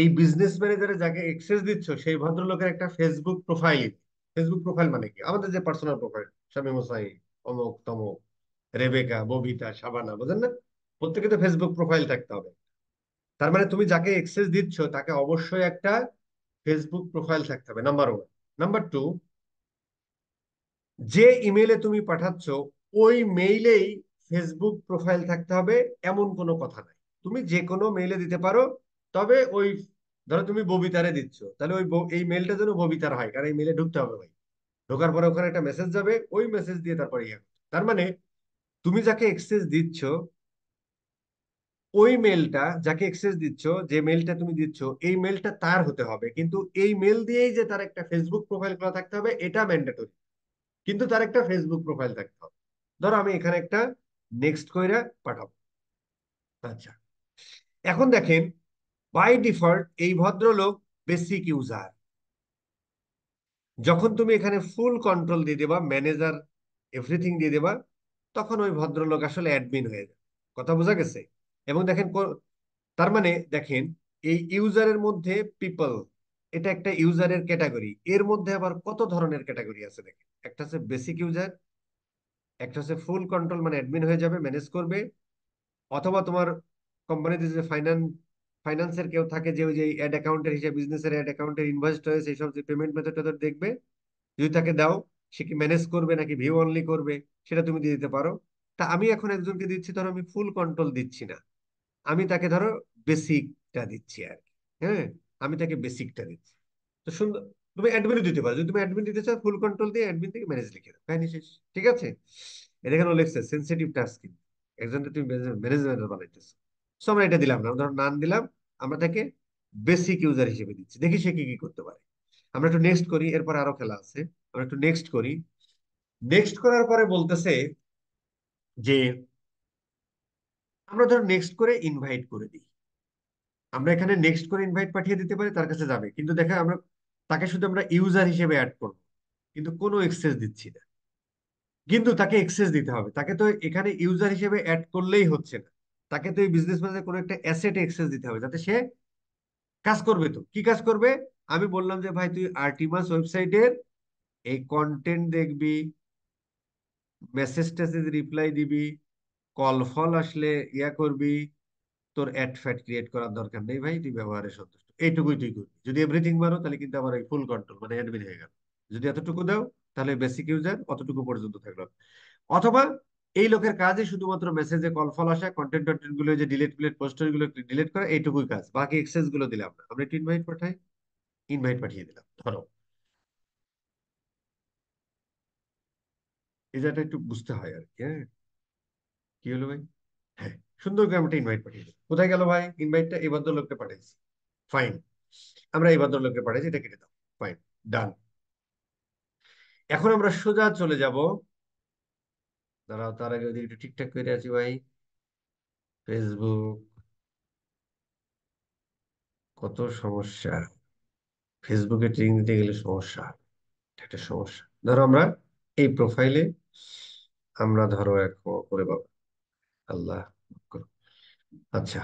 Speaker 1: এই বিজনেস ম্যানেজারে যাকে এক্সেস দিচ্ছ সেই ভদ্রলোকের একটা ফেসবুক প্রোফাইল ফেসবুক প্রোফাইল মানে কি আমাদের যে পার্সোনাল প্রোফাইল স্বামী মশাই অমক তমক রেবেকা ববিতা সাবানা বুঝেন না প্রত্যেকে তো ফেসবুক প্রোফাইল থাকতে হবে তার মানে তুমি যাকে এক্সেস দিচ্ছ তাকে অবশ্যই একটা ফেসবুক প্রোফাইল থাকতে হবে নাম্বার ওয়ান নাম্বার টু যে ইমেলে তুমি পাঠাচ্ছ ওই মেইলেই ফেসবুক প্রোফাইল থাকতে হবে এমন কোনো কথা নাই তুমি যে কোনো মেইলে দিতে পারো তবে ওই ধরো তুমি ববিতারে দিচ্ছ তাহলে ওই এই মেলটা যেন ববিতার হয় কারণ এই মেলে ঢুকতে হবে ভাই ঢোকার পরে ওখানে একটা মেসেজ যাবে ওই মেসেজ দিয়ে তারপরে ইয়ে তার মানে তুমি যাকে এক্সেস দিচ্ছ ওই মেলটা যাকে এক্সেস দিচ্ছ যে মেলটা তুমি দিচ্ছ এই মেলটা তার হতে হবে কিন্তু এই মেল দিয়েই যে তার একটা ফেসবুক প্রোফাইল খোলা থাকতে হবে এটা ম্যান্ডেটরি কিন্তু তার একটা ফেসবুক প্রোফাইল থাকতে হবে ধরো আমি এখানে একটা নেক্সট কইরা পাঠাবো আচ্ছা এখন দেখেন বাই ডিফল্ট এই ভদ্রলোক বেসিক ইউজার যখন তুমি এখানে ফুল কন্ট্রোল দিয়ে দেবা ম্যানেজার এভরিথিং দিয়ে দেবা তখন ওই ভদ্রলোক আসলে অ্যাডমিন হয়ে যাবে কথা বোঝা গেছে এবং দেখেন তার মানে দেখেন এই ইউজারের মধ্যে পিপল এটা একটা ইউজারের ক্যাটাগরি এর মধ্যে আবার কত ধরনের ক্যাটাগরি আছে দেখেন একটা হচ্ছে বেসিক ইউজার একটা হচ্ছে ফুল কন্ট্রোল মানে অ্যাডমিন হয়ে যাবে ম্যানেজ করবে অথবা তোমার কোম্পানিতে যে ফাইন্যান্স ফাইন্যান্সের কেউ থাকে যে ওই যে অ্যাড অ্যাকাউন্টের হিসেবে বিজনেসের অ্যাড অ্যাকাউন্টের ইনভয়েস্ট সেই সব যে পেমেন্ট মেথড টেথড দেখবে যদি তাকে দাও সে কি ম্যানেজ করবে নাকি ভিউ অনলি করবে সেটা তুমি দিয়ে দিতে পারো তা আমি এখন একজনকে দিচ্ছি ধরো আমি ফুল কন্ট্রোল দিচ্ছি না আমি তাকে ধরো বেসিকটা দিচ্ছি আর হ্যাঁ আমি তাকে বেসিকটা দিচ্ছি তো সুন্দর তুমি অ্যাডমিনও দিতে পারো যদি তুমি অ্যাডমিন দিতে চাও ফুল কন্ট্রোল দিয়ে অ্যাডমিন থেকে ম্যানেজ লিখে দাও কাহিনি শেষ ঠিক আছে এটা কেন লেখছে সেন্সিটিভ টাস্কিং একজনকে তুমি ম্যানেজমেন্ট বানাইতেছো সো আমরা এটা দিলাম না ধরো নান দিলাম আমরা তাকে বেসিক ইউজার হিসেবে দিচ্ছি দেখি সে কি কি করতে পারে আমরা একটু নেক্সট করি এরপর আরো খেলা আছে আমরা একটু নেক্সট করি নেক্সট করার পরে বলতেছে যে আমরা ধরো নেক্সট করে ইনভাইট করে দিই আমরা এখানে নেক্সট করে ইনভাইট পাঠিয়ে দিতে পারি তার কাছে যাবে কিন্তু দেখা আমরা তাকে শুধু আমরা ইউজার হিসেবে অ্যাড করব কিন্তু কোনো এক্সেস দিচ্ছি না কিন্তু তাকে এক্সেস দিতে হবে তাকে তো এখানে ইউজার হিসেবে অ্যাড করলেই হচ্ছে না তাকে তো এই বিজনেসম্যানের কোনো একটা অ্যাসেট এক্সচেঞ্জ দিতে হবে যাতে সে কাজ করবে তো কি কাজ করবে আমি বললাম যে ভাই তুই আর্টিমাস ওয়েবসাইটের এই কন্টেন্ট দেখবি মেসেজ টেসেজ রিপ্লাই দিবি কল ফল আসলে ইয়া করবি তোর অ্যাড ফ্যাট ক্রিয়েট করার দরকার নেই ভাই তুই ব্যবহারে সন্তুষ্ট এইটুকুই তুই করবি যদি এভরিথিং মারো তাহলে কিন্তু আমার এই ফুল কন্ট্রোল মানে অ্যাডমিন হয়ে গেল যদি এতটুকু দাও তাহলে বেসিক ইউজার অতটুকু পর্যন্ত থাকলো অথবা এই লোকের কাজই শুধুমাত্র মেসেজে কল ফল আসা কন্টেন্ট টন্টেন্ট গুলো যে ডিলিট প্লেট পোস্টার গুলো ডিলিট করা এইটুকুই কাজ বাকি এক্সেস গুলো দিলাম না আমরা একটু ইনভাইট পাঠাই ইনভাইট পাঠিয়ে দিলাম ধরো এই একটু বুঝতে হয় আর কি হ্যাঁ কি হলো ভাই হ্যাঁ সুন্দর করে আমরা ইনভাইট পাঠিয়ে দিলাম কোথায় গেল ভাই ইনভাইটটা এই লোককে পাঠাইছি ফাইন আমরা এই লোককে পাঠাইছি এটা কেটে দাও ফাইন ডান এখন আমরা সোজা চলে যাব দাঁড়াও তার আগে ওদিকে একটু ঠিকঠাক করে আছি ভাই ফেসবুক কত সমস্যা ফেসবুকে ট্রেনিং দিতে গেলে সমস্যা একটা সমস্যা ধরো আমরা এই প্রোফাইলে আমরা ধরো এক করে বাবা আল্লাহ আচ্ছা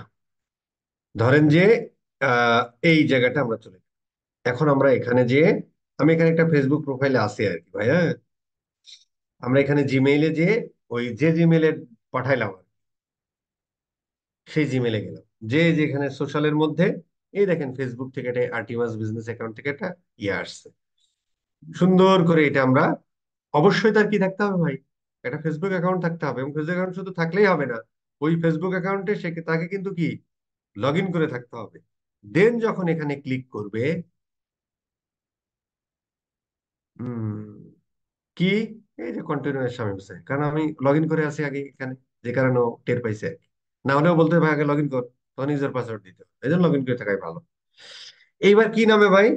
Speaker 1: ধরেন যে এই জায়গাটা আমরা চলে এখন আমরা এখানে যে আমি এখানে একটা ফেসবুক প্রোফাইলে আসি আর কি ভাই হ্যাঁ আমরা এখানে জিমেইলে যে ওই যে জিমেলে পাঠাইলাম সেই জিমেলে গেলাম যে যেখানে সোশ্যালের মধ্যে এই দেখেন ফেসবুক থেকে একটা আর্টিমাস বিজনেস অ্যাকাউন্ট থেকে একটা ইয়ে আসছে সুন্দর করে এটা আমরা অবশ্যই তার কি থাকতে হবে ভাই একটা ফেসবুক অ্যাকাউন্ট থাকতে হবে এবং ফেসবুক অ্যাকাউন্ট শুধু থাকলেই হবে না ওই ফেসবুক অ্যাকাউন্টে সে তাকে কিন্তু কি লগ ইন করে থাকতে হবে দেন যখন এখানে ক্লিক করবে কি এই যে কন্টিনিউ স্বামী বিষয় কারণ আমি লগ ইন করে আছি আগে এখানে যে কারণে ও টের পাইছে না হলেও বলতে ভাই আগে লগ ইন কর তখন ইউজার পাসওয়ার্ড দিতে হবে এই জন্য লগ ইন করে থাকাই ভালো এইবার কি নামে ভাই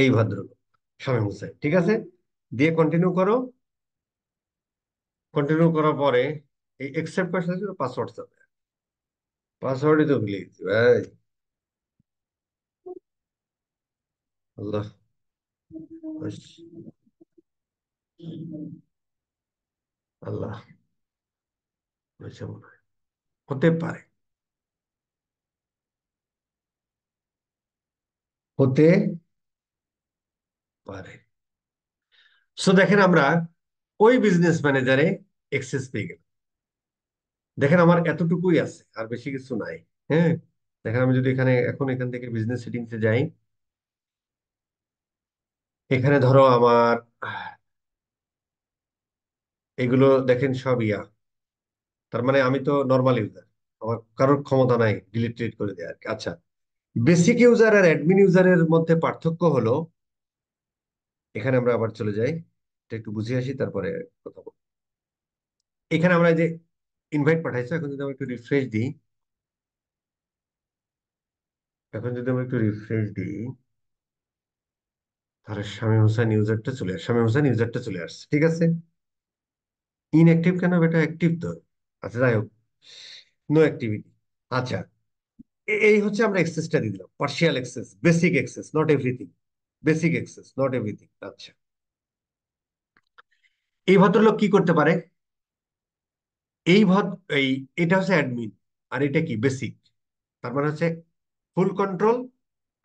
Speaker 1: এই ভদ্রলোক স্বামী বিষয় ঠিক আছে দিয়ে কন্টিনিউ করো কন্টিনিউ করার পরে এই এক্সেপ্ট কোয়েশ্চেন পাসওয়ার্ড যাবে পাসওয়ার্ডই তো ভুলে গেছি ভাই আল্লাহ আল্লাহ হয়েছে মনে হতে পারে হতে পারে সো দেখেন আমরা ওই বিজনেস ম্যানেজারে এক্সেস পেয়ে গেলাম দেখেন আমার এতটুকুই আছে আর বেশি কিছু নাই হ্যাঁ দেখেন আমি যদি এখানে এখন এখান থেকে বিজনেস সেটিংসে যাই এখানে ধরো আমার এগুলো দেখেন সব ইয়া তার মানে আমি তো নর্মাল ইউজার আমার কারোর ক্ষমতা নাই ডিলিট ট্রিট করে দেয় আচ্ছা, আর কি আচ্ছা বেসিক ইউজার আর অ্যাডমিন ইউজারের মধ্যে পার্থক্য হলো এখানে আমরা আবার চলে যাই এটা একটু বুঝে আসি তারপরে কথা বল এখানে আমরা যে ইনভাইট পাঠাইছি এখন যদি আমরা একটু রিফ্রেশ দিই এখন যদি আমরা একটু রিফ্রেশ দিই তাহলে শামীম হোসেন ইউজারটা চলে শামীম হোসেন ইউজারটা চলে আসছে ঠিক আছে ইনঅ্যাক্টিভ কেন এটা অ্যাক্টিভ তো আচ্ছা যাই হোক নো অ্যাক্টিভিটি আচ্ছা এই হচ্ছে আমরা এক্সেসটা দিয়ে দিলাম partial access basic access not everything basic access not everything আচ্ছা এই ভদ্রলোক কি করতে পারে এই ভদ্র এই এটা হচ্ছে অ্যাডমিন আর এটা কি বেসিক তার মানে হচ্ছে ফুল কন্ট্রোল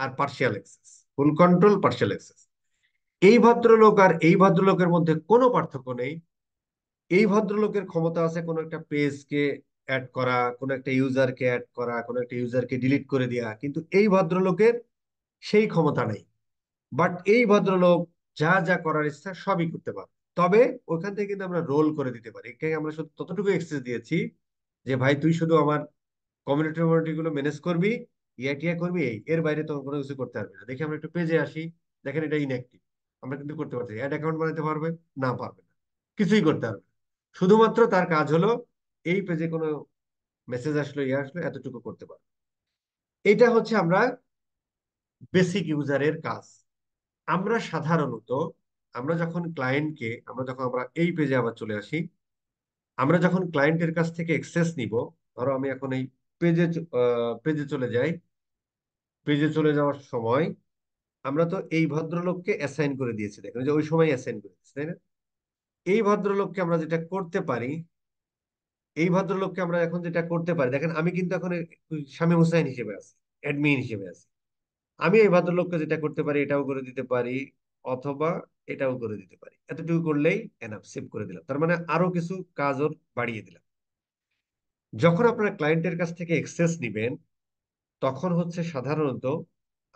Speaker 1: আর partial access full control partial access এই ভদ্রলোক আর এই ভদ্রলোকের মধ্যে কোনো পার্থক্য নেই এই ভদ্রলোকের ক্ষমতা আছে কোনো একটা পেজকে অ্যাড করা কোনো একটা ইউজারকে অ্যাড করা কোনো একটা ইউজারকে ডিলিট করে দেওয়া কিন্তু এই ভদ্রলোকের সেই ক্ষমতা নাই বাট এই ভদ্রলোক যা যা করার ইচ্ছা সবই করতে পারে তবে ওখান থেকে কিন্তু আমরা রোল করে দিতে পারি আমরা শুধু ততটুকু এক্সেস দিয়েছি যে ভাই তুই শুধু আমার কমিউনিটি কমিউনিটি গুলো ম্যানেজ করবি ইয়া টিয়া করবি এই এর বাইরে তো কোনো কিছু করতে পারবে না দেখি আমরা একটু পেজে আসি দেখেন এটা ইনঅ্যাক্টিভ আমরা কিন্তু করতে পারছি অ্যাড অ্যাকাউন্ট বানাতে পারবে না পারবে না কিছুই করতে পারবে শুধুমাত্র তার কাজ হলো এই পেজে কোনো মেসেজ আসলো ইয়ে আসলো এতটুকু করতে পারে এটা হচ্ছে আমরা বেসিক ইউজারের কাজ আমরা সাধারণত আমরা যখন ক্লায়েন্টকে আমরা যখন আমরা এই পেজে আবার চলে আসি আমরা যখন ক্লায়েন্টের কাছ থেকে এক্সেস নিব ধরো আমি এখন এই পেজে পেজে চলে যাই পেজে চলে যাওয়ার সময় আমরা তো এই ভদ্রলোককে অ্যাসাইন করে দিয়েছি দেখেন যে ওই সময় অ্যাসাইন করে দিয়েছি তাই না এই ভদ্রলোককে আমরা যেটা করতে পারি এই ভদ্রলোককে আমরা এখন যেটা করতে পারি দেখেন আমি কিন্তু এখন স্বামী হুসাইন হিসেবে আছি অ্যাডমিন হিসেবে আছি আমি এই ভদ্রলোককে যেটা করতে পারি এটাও করে দিতে পারি অথবা এটাও করে দিতে পারি এতটুকু করলেই এনাফ সেভ করে দিলাম তার মানে আরো কিছু কাজ ওর বাড়িয়ে দিলাম যখন আপনারা ক্লায়েন্টের কাছ থেকে এক্সেস নিবেন তখন হচ্ছে সাধারণত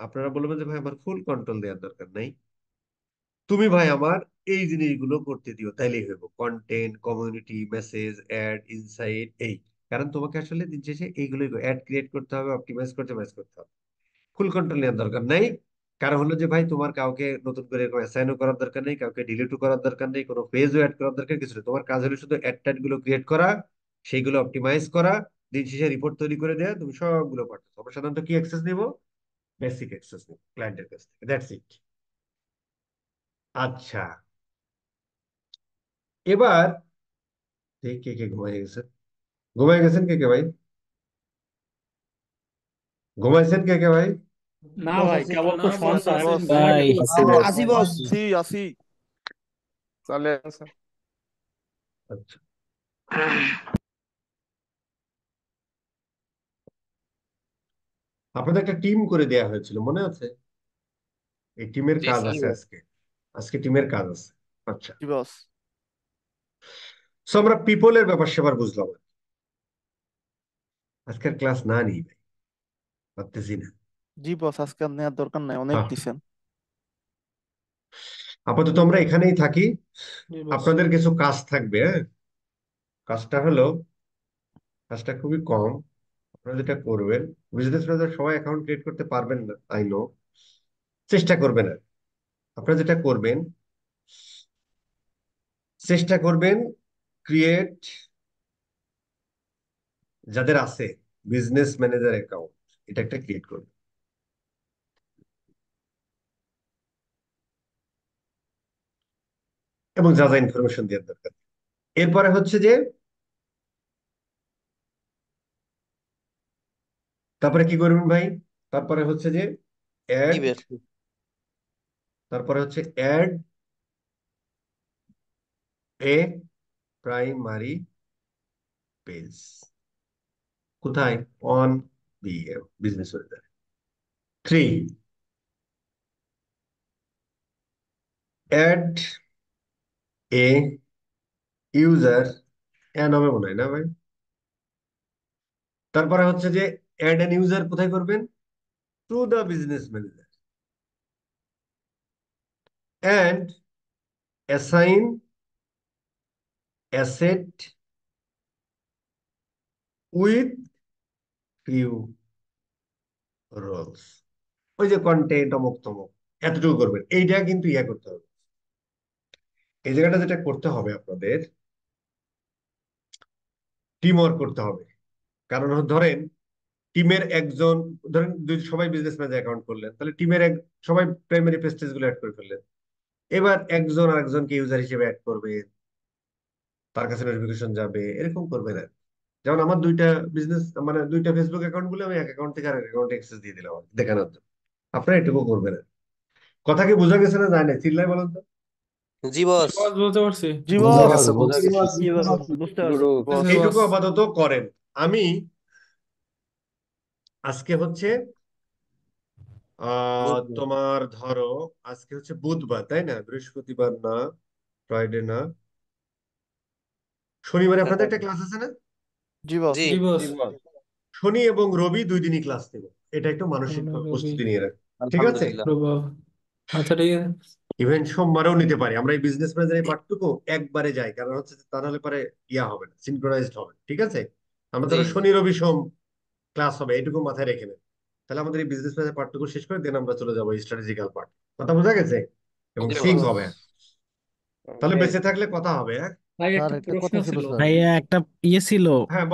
Speaker 1: আপনারা বলবেন যে ভাই আমার ফুল কন্ট্রোল দেওয়ার দরকার নাই তুমি ভাই আমার এই জিনিসগুলো করতে দিও তাইলেই হইব content community message ad insight এই কারণ তোমাকে আসলে দিন শেষে এইগুলোই অ্যাড ক্রিয়েট করতে হবে অপটিমাইজ করতে ম্যাচ করতে হবে ফুল কন্ট্রোল নেওয়ার দরকার নাই কারণ হলো যে ভাই তোমার কাউকে নতুন করে এরকম অ্যাসাইনও করার দরকার নেই কাউকে ডিলিটও করার দরকার নেই কোনো পেজও অ্যাড করার দরকার কিছু নেই তোমার কাজ হলো শুধু অ্যাড ট্যাড গুলো ক্রিয়েট করা সেইগুলো অপটিমাইজ করা দিন শেষে রিপোর্ট তৈরি করে দেওয়া তুমি সবগুলো পারছো আমরা সাধারণত কি অ্যাক্সেস নিব বেসিক অ্যাক্সেস নিব ক্লায়েন্টের কাছ থেকে দ্যাটস ইট আচ্ছা এবার কে কে ঘুমাই গেছে ঘুমাই গেছেন কে কে ভাই ঘুমাইছেন কে কে ভাই না ভাই কেবল তো আচ্ছা আপনাদের একটা টিম করে দেয়া হয়েছিল মনে আছে এই টিমের কাজ আছে আজকে আজকে টিমের কাজ আছে আচ্ছা সো আমরা পিপলের ব্যাপার সেবার বুঝলাম আজকের ক্লাস না নিই ভাই ভাবতেছি না জি বস আজকে নেওয়ার দরকার নাই অনেক দিছেন আপাতত আমরা এখানেই থাকি আপনাদের কিছু কাজ থাকবে হ্যাঁ কাজটা হলো কাজটা খুবই কম আপনারা যেটা করবেন বিজনেস সবাই অ্যাকাউন্ট ক্রিয়েট করতে পারবেন না আই নো চেষ্টা করবেন আর আপনারা যেটা করবেন চেষ্টা করবেন ক্রিয়েট যাদের আছে বিজনেস ম্যানেজার অ্যাকাউন্ট এটা একটা ক্রিয়েট করবেন এবং যা যা ইনফরমেশন দেওয়ার দরকার এরপরে হচ্ছে যে তারপরে কি করবেন ভাই তারপরে হচ্ছে যে তারপরে হচ্ছে অ্যাড এ প্রাইমারি পেজ কোথায় on BM business weather three add a user এ হবে মনে হয় না ভাই তারপরে হচ্ছে যে অ্যাড এন ইউজার কোথায় করবেন to the business manager and assign asset with few roles ওই যে কন্টেন্ট অমুক তমুক এতটুকু করবেন এইটা কিন্তু ইয়া করতে হবে এই জায়গাটা যেটা করতে হবে আপনাদের টিম করতে হবে কারণ ধরেন টিমের একজন ধরেন যদি সবাই বিজনেস ম্যানেজার অ্যাকাউন্ট করলেন তাহলে টিমের এক সবাই প্রাইমারি পেস্টেজ গুলো অ্যাড করে ফেললেন এবার একজন আরেকজনকে ইউজার হিসেবে অ্যাড করবে তার কাছে নোটিফিকেশন যাবে এরকম করবে না যেমন আমার দুইটা বিজনেস মানে দুইটা ফেসবুক অ্যাকাউন্ট গুলো আমি এক অ্যাকাউন্ট থেকে আরেক অ্যাকাউন্টে অ্যাক্সেস দিয়ে দিলাম দেখানোর জন্য আপনারা এটুকু করবে না কথা কি বোঝা গেছে না জানি না চিল্লাই বলেন তো এইটুকু আপাতত করেন আমি আজকে হচ্ছে আহ তোমার ধরো আজকে হচ্ছে বুধবার তাই না বৃহস্পতিবার না ফ্রাইডে না শনিবারে আচ্ছা, আপনাদের একটা ক্লাস আছে না শনি এবং রবি দুই দিনই ক্লাস দেব এটা একটু মানসিক প্রস্তুতি নিয়ে রাখ আচ্ছা, ঠিক আছে ইভেন সোমবারেও নিতে পারি আমরা এই বিজনেস ম্যানেজার এই পাঠটুকু একবারে যাই কারণ হচ্ছে তার হলে পরে ইয়া হবে না সিনক্রোনাইজড হবে ঠিক আছে আমাদের শনি রবি সোম ক্লাস হবে এটুকু মাথায় রেখে নেবে তাহলে আমাদের এই বিজনেস ম্যাচের পার্টটুকু শেষ করে দেন আমরা চলে যাবো স্ট্র্যাটেজিক্যাল পার্ট কথা বোঝা গেছে এবং সিং হবে তাহলে বেঁচে থাকলে কথা হবে হ্যাঁ একটা ভাইয়া একটা ইয়ে ছিল হ্যাঁ,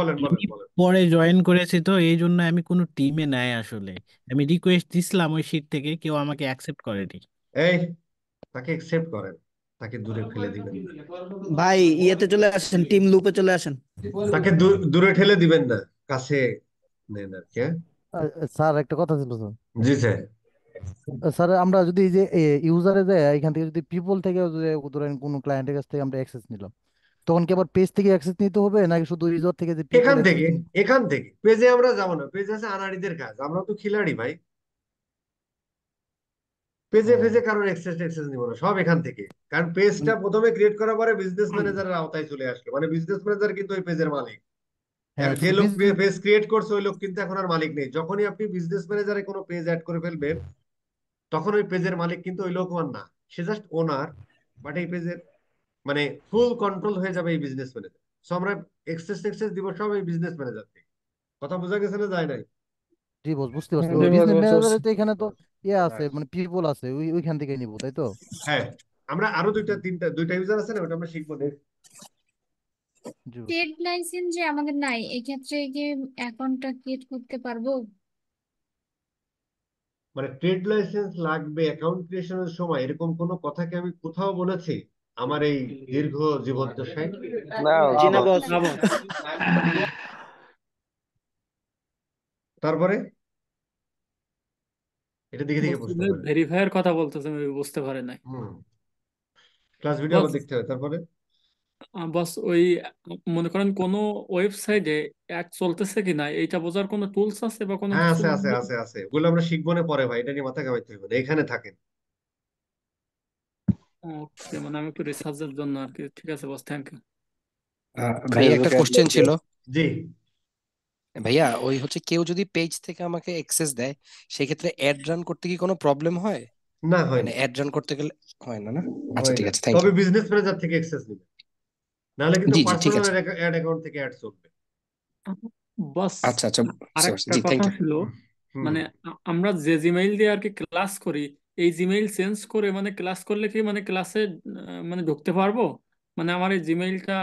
Speaker 1: পরে জয়েন করেছি তো এই জন্য আমি কোনো টিমে নাই আসলে আমি রিকোয়েস্ট দিছিলাম ওই সিট থেকে কেউ আমাকে অ্যাকসেপ্ট করেনি এই তাকে অ্যাকসেপ্ট করেন তাকে দূরে ফেলে দিবেন ভাই ইয়েতে চলে আসেন টিম লুপে চলে আসেন তাকে দূরে ঠেলে দিবেন না কাছে নেন আর কি হ্যাঁ? স্যার একটা কথা ছিল স্যার জি স্যার স্যার আমরা যদি যে ইউজারে যায় এখান থেকে যদি পিপল থেকে ধরেন কোন ক্লায়েন্টের কাছ থেকে আমরা অ্যাক্সেস নিলাম তখন কি আবার পেজ থেকে অ্যাক্সেস নিতে হবে নাকি শুধু ইউজার থেকে যে এখান access থেকে নিতে- এখান থেকে পেজে আমরা যাবো না পেজে আছে আনাড়িদের কাজ আমরা তো খিলাড়ি ভাই পেজে পেজে ফেজে কারোর এক্সেস টেক্সেস নিব না সব এখান থেকে কারণ পেজটা প্রথমে ক্রিয়েট করার পরে বিজনেস ম্যানেজারের আওতায় চলে আসলো মানে বিজনেস ম্যানেজার কিন্তু ওই পেজের মালিক হ্যাঁ, যে লোক পেজ ক্রিয়েট করছে ওই লোক কিন্তু এখন আর মালিক নেই যখনই আপনি বিজনেস ম্যানেজারে কোনো পেজ অ্যাড করে ফেলবেন তখন ওই পেজের মালিক কিন্তু ওই লোক না সে জাস্ট ওনার বাট এই পেজের মানে ফুল কন্ট্রোল হয়ে যাবে এই বিজনেস ম্যানেজার সো আমরা এক্সেস এক্সেস দিব সব এই বিজনেস ম্যানেজার কথা বোঝা গেছে না যায় নাই জি বুঝতে পারছি বিজনেস ম্যানেজারে তো এখানে তো ইয়ে হ্যাঁ। আছে মানে পিপল আছে ওইখান থেকে নিব তাই তো হ্যাঁ আমরা আরো দুইটা তিনটা দুইটা ইউজার আছে না ওটা আমরা শিখবো নেক্সট ট্রেড লাইসেন্স যে আমাদের নাই এক্ষেত্রে কি অ্যাকাউন্টটা ক্রিয়েট করতে পারবো মানে ট্রেড লাইসেন্স লাগবে অ্যাকাউন্ট ক্রিয়েশনের সময় এরকম কোনো কথা কি আমি কোথাও বলেছি আমার এই দীর্ঘ জীবন জীবদ্দশায় তারপরে এটা দিকে দিকে বুঝতে ভেরিফায়ার কথা বলতেছেন বুঝতে পারে নাই ক্লাস ভিডিও আবার দেখতে হবে তারপরে বাস ওই মনে করেন কোনো ওয়েবসাইটে অ্যাড চলতেছে কিনা এইটা বোঝার টুলস আছে বা হ্যাঁ আছে আছে আছে আছে ওগুলো আমরা শিখবো না পরে ভাই এটা নিয়ে মাথা ঘামাইতে হবে না এখানে থাকেন ওকে মানে আমি একটু রিসার্চের জন্য আর কি ঠিক আছে থ্যাংক ইউ ভাই একটা কোশ্চেন ছিল জি ভাইয়া ওই হচ্ছে কেউ যদি পেজ থেকে আমাকে অ্যাক্সেস দেয় সেক্ষেত্রে অ্যাড রান করতে কি কোনো প্রবলেম হয় না হয় মানে না অ্যাড রান করতে গেলে হয় না না আচ্ছা ঠিক আছে থ্যাংক ইউ তবে বিজনেস ম্যানেজার থেকে অ্যাক্সেস নেবেন নাহলে কিন্তু পার্সোনাল অ্যাড অ্যাকাউন্ট থেকে অ্যাড চলবে বাস আচ্ছা আচ্ছা আরেকটা কথা হলো মানে আমরা যে জিমেইল দিয়ে আর কি ক্লাস করি এই জিমেইল চেঞ্জ করে মানে ক্লাস করলে কি মানে ক্লাসে মানে ঢুকতে পারবো মানে আমার এই জিমেইলটা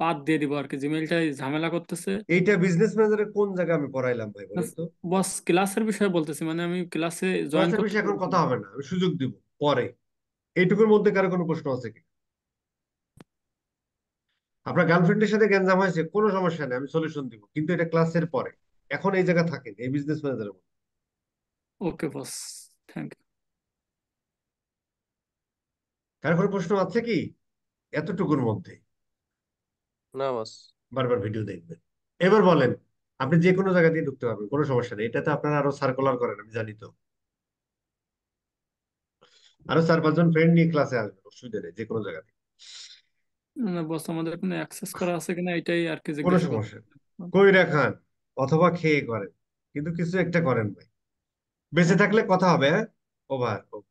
Speaker 1: বাদ দিয়ে দিব আর কি জিমেইলটা ঝামেলা করতেছে এইটা বিজনেস ম্যানেজারে কোন জায়গায় আমি পড়াইলাম ভাই বলেন তো বস ক্লাসের বিষয়ে বলতেছি মানে আমি ক্লাসে জয়েন ক্লাসের বিষয়ে এখন কথা হবে না আমি সুযোগ দিব পরে এইটুকুর মধ্যে কারো কোনো প্রশ্ন আছে কি আপনার গার্লফ্রেন্ডের সাথে গ্যাঞ্জাম হয়েছে কোনো সমস্যা নেই আমি সলিউশন দিব কিন্তু এটা ক্লাসের পরে এখন এই জায়গা থাকেন এই বিজনেস ম্যানেজারের মধ্যে ওকে বস থ্যাংক ইউ কার কোনো প্রশ্ন আছে কি এতটুকুর মধ্যে না বস বারবার ভিডিও দেখবেন এবার বলেন আপনি যে কোনো জায়গা দিয়ে ঢুকতে পারবেন কোনো সমস্যা নেই এটা তো আপনারা আরো সার্কুলার করেন আমি জানি তো আরো চার পাঁচজন ফ্রেন্ড নিয়ে ক্লাসে আসবেন অসুবিধা নেই যে কোনো জায়গা থেকে না বস আমাদের কোনো অ্যাক্সেস করা আছে কিনা এটাই আর কি কোনো সমস্যা কইরা খান অথবা খেয়ে করেন কিন্তু কিছু একটা করেন ভাই বেঁচে থাকলে কথা হবে হ্যাঁ ওভার ওভার